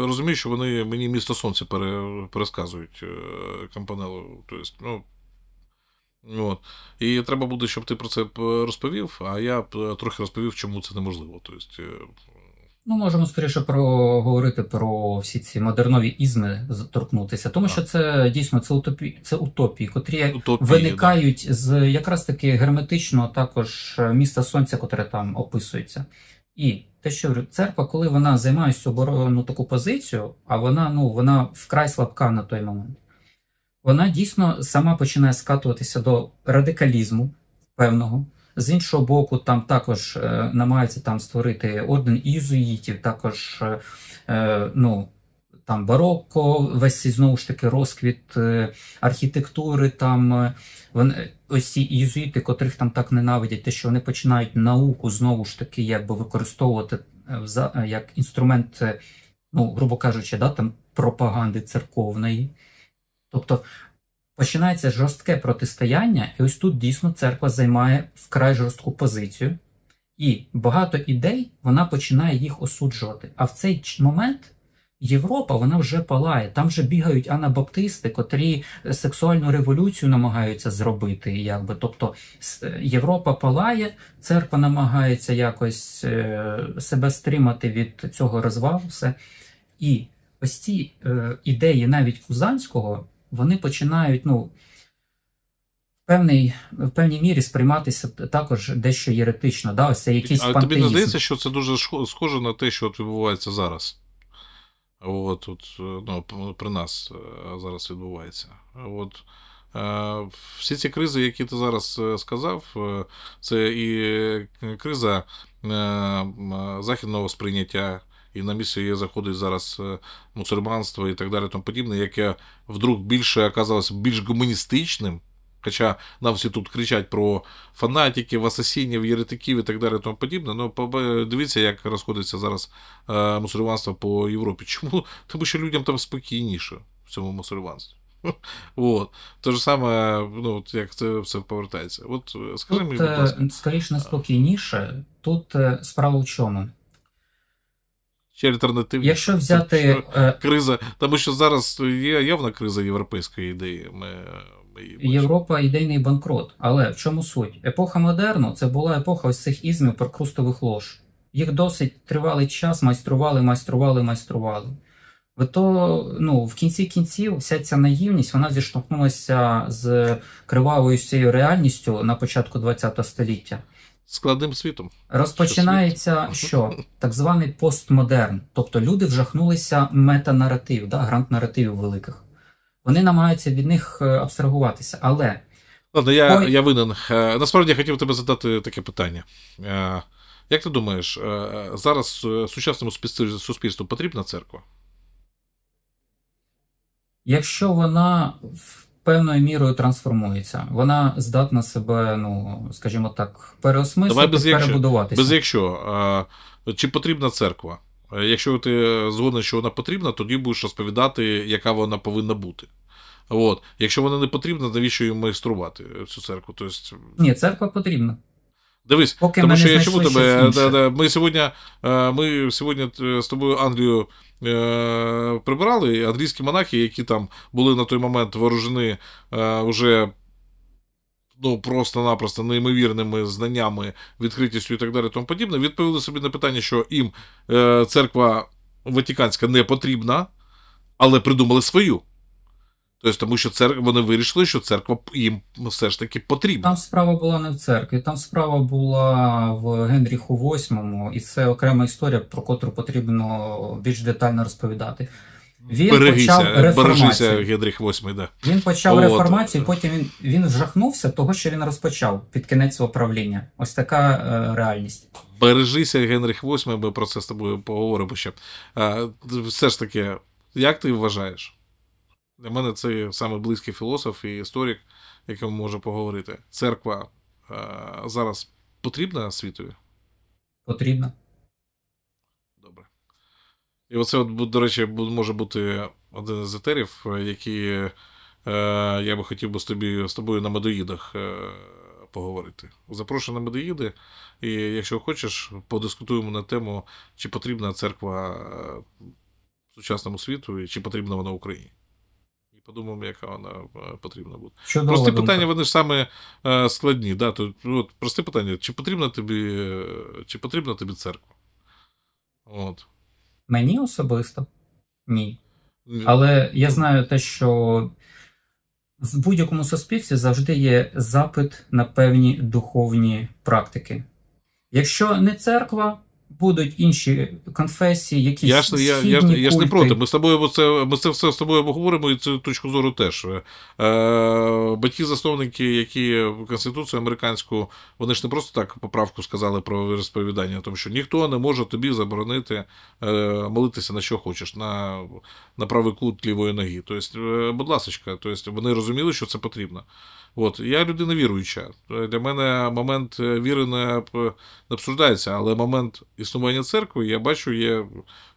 розумію, що вони мені місто сонця пересказують е, кампанелу. Тобто, ну, От. І треба буде, щоб ти про це розповів, а я трохи розповів, чому це неможливо. Тобто, Ну, можемо скоріше проговорити про всі ці модернові ізми торкнутися, тому що це дійсно це утопі це утопії, котрі утопії, виникають да. з якраз таки герметичного також міста сонця, котре там описується. І те, що церква, коли вона займає оборонну таку позицію, а вона ну, вона вкрай слабка на той момент, вона дійсно сама починає скатуватися до радикалізму певного. З іншого боку, там також е, намагаються там створити орден ізуїтів, також е, е ну, там бароко, весь цей знову ж таки розквіт е, архітектури. Там е, вони ось ці єзуїти, котрих там так ненавидять, те, що вони починають науку знову ж таки, якби використовувати е, як інструмент, ну грубо кажучи, да, там пропаганди церковної. Тобто починається жорстке протистояння, і ось тут дійсно церква займає вкрай жорстку позицію, і багато ідей вона починає їх осуджувати. А в цей момент Європа вона вже палає. Там вже бігають анабаптисти, котрі сексуальну революцію намагаються зробити. Якби. Тобто е, Європа палає, церква намагається якось е, себе стримати від цього розвалу. Все. І ось ці е, ідеї навіть Кузанського вони починають. ну, певний, В певній мірі сприйматися також дещо єретично. Да? Ось це якийсь А пантеїзм. тобі не здається, що це дуже схоже на те, що відбувається зараз? От, от, е, ну, При нас е, зараз відбувається. От, е, Всі ці кризи, які ти зараз сказав, це і криза західного сприйняття. І на місці є заходить зараз мусульманство і так далі, тому подібне, яке вдруг більше оказалося більш гуманістичним, Хоча нам всі тут кричать про фанатиків, асасінів, єретиків і так далі, тому подібне. Ну, дивіться, як розходиться зараз е, мусульманство по Європі. Чому? Тому що людям там спокійніше в цьому мусульманстві. От. Те ж саме, ну, як це все повертається. От, е, скажи мені, е, Скоріше не спокійніше, тут справа в чому? Чи альтернативні. Якщо взяти. Криза, тому що зараз є явна криза європейської ідеї. Ми Європа ідейний банкрот. Але в чому суть? Епоха модерну це була епоха ось цих ізмів прокрустових лож. Їх досить тривалий час, майстрували, майстрували, майстрували. В ну, в кінці кінців вся ця наївність вона зіштовхнулася з кривавою цією реальністю на початку ХХ століття. Складним світом розпочинається що, що? так званий постмодерн, тобто люди вжахнулися метанаратив, да, грант наративів великих вони намагаються від них е, абстрагуватися. Але. Ладно, я Ой. я винен. Е, насправді я хотів тебе задати таке питання. Е, як ти думаєш, зараз сучасному суспільству потрібна церква? Якщо вона певною мірою трансформується, вона здатна себе, ну скажімо так, переосмислити, Давай без перебудуватися. Якщо, без якщо чи потрібна церква? Е, якщо ти згоден, що вона потрібна, тоді будеш розповідати, яка вона повинна бути. От. Якщо вона не потрібна, навіщо їм майструвати е, цю церкву? Тобто... Ні, церква потрібна. Дивись, Поки тому що я чому тебе. ми сьогодні е, ми сьогодні з тобою Англію прибирали, англійські монахи, які там були на той момент вооружені вже ну просто-напросто неймовірними знаннями, відкритістю і так далі, тому подібне, відповіли собі на питання, що їм е, церква Ватиканська не потрібна, але придумали свою. Тобто, тому що церква вони вирішили, що церква їм все ж таки потрібна. Там справа була не в церкві, там справа була в Генріху VIII, і це окрема історія, про котру потрібно більш детально розповідати. Він почав е, реформацію. Генріх VIII, да. Він почав От. реформацію, потім він він вжахнувся того, що він розпочав під кінець свого правління. Ось така е, реальність. Бережися, Генріх VIII, ми про це з тобою поговоримо ще. А, Все ж таки, як ти вважаєш? Для мене це найближчий філософ і історик, якому може поговорити. Церква а, е, зараз потрібна світові? Потрібна. І оце, от, до речі, може бути один з етерів, е, які е, я би хотів би з, тобі, з тобою на медоїдах е, поговорити. Запрошую на медоїди, і якщо хочеш, подискутуємо на тему, чи потрібна церква е, сучасному світу і чи потрібна вона Україні. І подумаємо, яка вона е, потрібна буде. Чудова Прості думка. питання, вони ж саме складні. Да? Тут, ну, от, Просте питання, чи потрібна тобі, чи потрібна тобі церква? От. Мені особисто ні. Але я знаю те, що в будь-якому суспільстві завжди є запит на певні духовні практики. Якщо не церква, будуть інші конфесії, якісь я ж, я, я, я, я ж не проти. Ми з тобою це ми це все з тобою обговоримо і цю точку зору теж. Е, е Батьки-засновники, які Конституцію американську, вони ж не просто так поправку сказали про розповідання, тому що ніхто не може тобі заборонити е, молитися на що хочеш, на на правий кут лівої ноги. Тобто, е, будь ласка, тобто вони розуміли, що це потрібно. От я людина віруюча. Для мене момент е, віри не обсуждається, але момент існування церкви я бачу є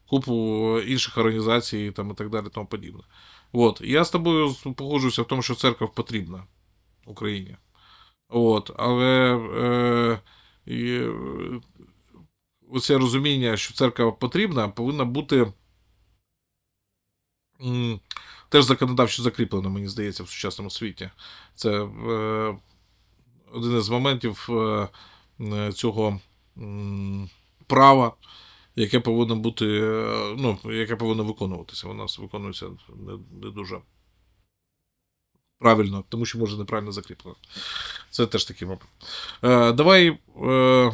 купу е, інших організацій там, і так далі, тому подібне. От я з тобою погоджуюся в тому, що церква потрібна Україні. От, але е, е, оце розуміння, що церква потрібна, повинна бути теж законодавчо закріплено, мені здається, в сучасному світі. Це е, один із моментів е, е цього е, права, яке повинно бути, е, ну, яке повинно виконуватися. Воно виконується не, не дуже правильно, тому що може неправильно закріплено. Це теж такий момент. Е, давай е,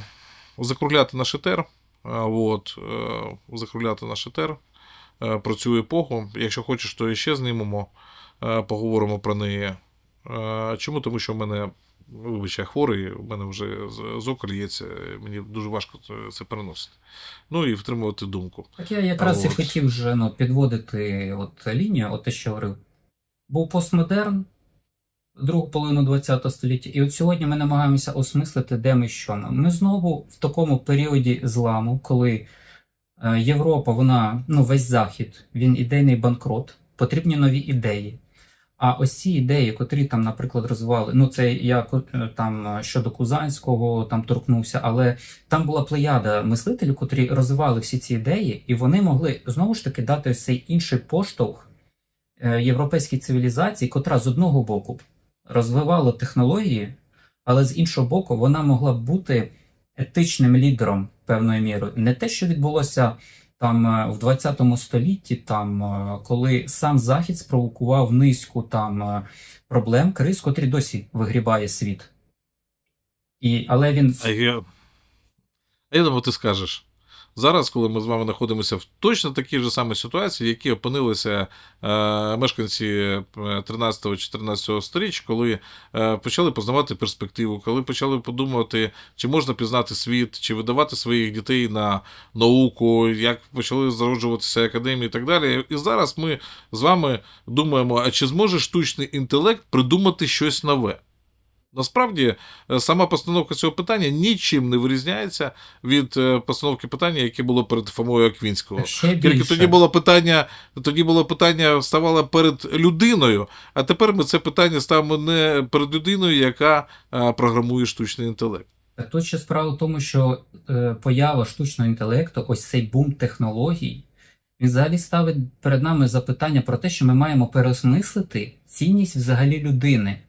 закругляти наш етер. Е, от, е, закругляти наш етер. Е, про цю епоху. Якщо хочеш, то ще знімемо, е, поговоримо про неї. Е, чому? Тому що в мене, вибач, хворий, в мене вже зок лється, мені дуже важко це переносити. Ну і втримувати думку. Так я якраз от. і хотів вже ну, підводити от лінію, от те, що говорив. Був постмодерн. Другу половину ХХ століття, і от сьогодні ми намагаємося осмислити, де ми що Ми знову в такому періоді зламу, коли Е, Європа, вона ну весь захід, він ідейний банкрот, потрібні нові ідеї. А ось ці ідеї, котрі там, наприклад, розвивали, ну це я е, там е, щодо Кузанського там торкнувся, але там була плеяда мислителів, котрі розвивали всі ці ідеї, і вони могли знову ж таки дати ось цей інший поштовх європейській цивілізації, котра з одного боку розвивала технології, але з іншого боку, вона могла бути етичним лідером певною мірою. Не те, що відбулося там е, в 20 столітті, там е, коли сам захід спровокував низку там е, проблем, криз, котрі досі вигрібає світ. І, Але він. А я, а я думаю, ти скажеш зараз, коли ми з вами знаходимося в точно такій же самій ситуації, в якій опинилися е, мешканці 13-14 е, сторіч, коли е, почали познавати перспективу, коли почали подумати, чи можна пізнати світ, чи видавати своїх дітей на науку, як почали зароджуватися академії і так далі. І зараз ми з вами думаємо, а чи зможе штучний інтелект придумати щось нове? Насправді е, сама постановка цього питання нічим не вирізняється від е, постановки питання, яке було перед Фомою Аквінського. Тільки тоді було питання, тоді було питання ставало перед людиною, а тепер ми це питання ставимо не перед людиною, яка е, програмує штучний інтелект. Тут ще справа в тому, що поява штучного інтелекту, ось цей бум технологій, він взагалі ставить перед нами запитання про те, що ми маємо переосмислити цінність взагалі людини.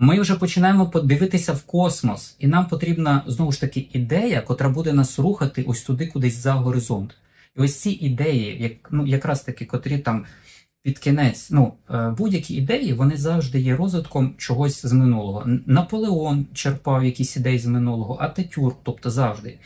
Ми вже починаємо подивитися в космос, і нам потрібна знову ж таки ідея, котра буде нас рухати ось туди, кудись за горизонт. І ось ці ідеї, як ну якраз таки, котрі там під кінець, ну е, будь-які ідеї, вони завжди є розвитком чогось з минулого. Наполеон черпав якісь ідеї з минулого, а Тетюр, тобто завжди.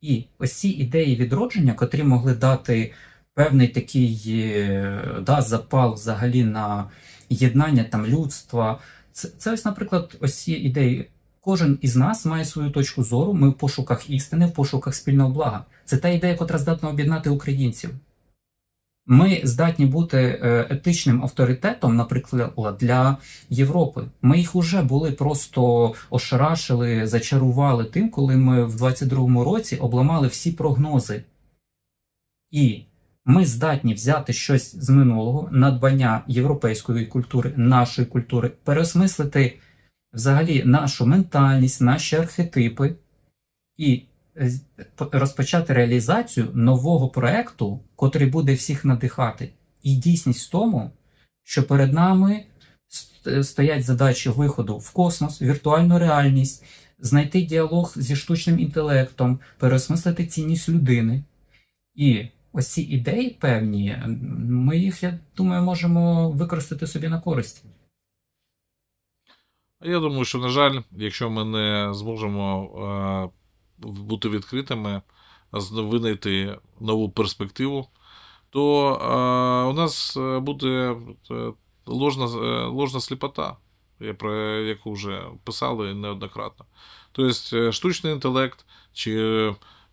І ось ці ідеї відродження, котрі могли дати певний такий е, да, запал взагалі на єднання там людства. Це, це ось, наприклад, ось ці ідеї. Кожен із нас має свою точку зору. Ми в пошуках істини, в пошуках спільного блага. Це та ідея, котра здатна об'єднати українців. Ми здатні бути е, етичним авторитетом, наприклад, для Європи. Ми їх уже були просто ошарашили, зачарували тим, коли ми в 22-му році обламали всі прогнози. І ми здатні взяти щось з минулого, надбання європейської культури, нашої культури, переосмислити взагалі нашу ментальність, наші архетипи і е, розпочати реалізацію нового проекту, котрий буде всіх надихати. І дійсність в тому, що перед нами стоять задачі виходу в космос, віртуальну реальність, знайти діалог зі штучним інтелектом, переосмислити цінність людини. і ось ці ідеї певні, ми їх, я думаю, можемо використати собі на користь. Я думаю, що, на жаль, якщо ми не зможемо е, бути відкритими, винайти нову перспективу, то е, у нас е, буде ложна ложна сліпота, про яку вже писали неоднократно. Тобто штучний інтелект чи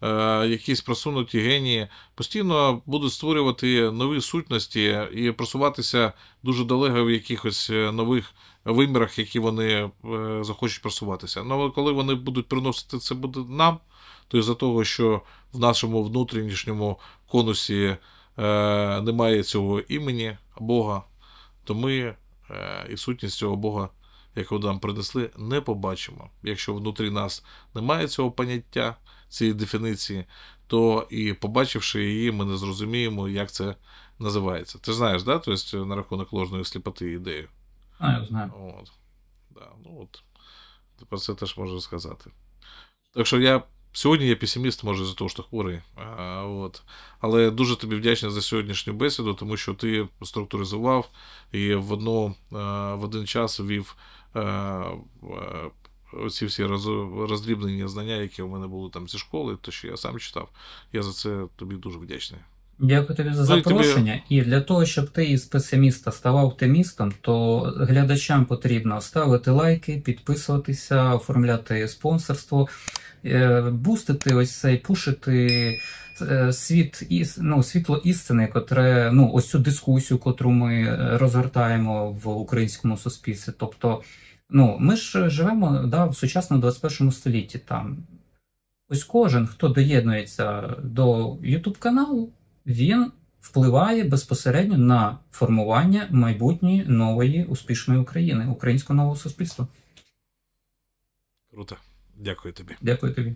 Е, якісь просунуті генії постійно будуть створювати нові сутності і просуватися дуже далеко в якихось е, нових вимірах, які вони е, захочуть просуватися. Ну, але коли вони будуть приносити це буде нам, то із-за того, що в нашому внутрішньому конусі немає цього імені Бога, то ми і сутність цього Бога. якого нам принесли, не побачимо. Якщо внутрі нас немає цього поняття, цієї дефініції, то і побачивши її, ми не зрозуміємо, як це називається. Ти знаєш, да? Тобто е, на рахунок ложної сліпоти ідею. А, я знаю. От. Да, ну от. Про це теж можу сказати. Так що я сьогодні я песиміст, може, за того, що хворий. А, от. Але дуже тобі вдячний за сьогоднішню бесіду, тому що ти структуризував і в одно, е, в один час ввів е, оці всі роздрібнені знання, які в мене були там зі школи, то що я сам читав. Я за це тобі дуже вдячний. Дякую тобі за ну, запрошення. І для того, щоб ти із песиміста ставав оптимістом, то глядачам потрібно ставити лайки, підписуватися, оформляти спонсорство, е, бустити ось цей, пушити е, світ ну, світло істини, котре ну ось цю дискусію, котру ми е, розгортаємо в українському суспільстві. Тобто. Ну, Ми ж е, живемо да, в сучасному 21 столітті там. Ось кожен, хто доєднується до YouTube каналу, він впливає безпосередньо на формування майбутньої нової успішної України, українського нового суспільства. Круто. Дякую тобі. Дякую тобі.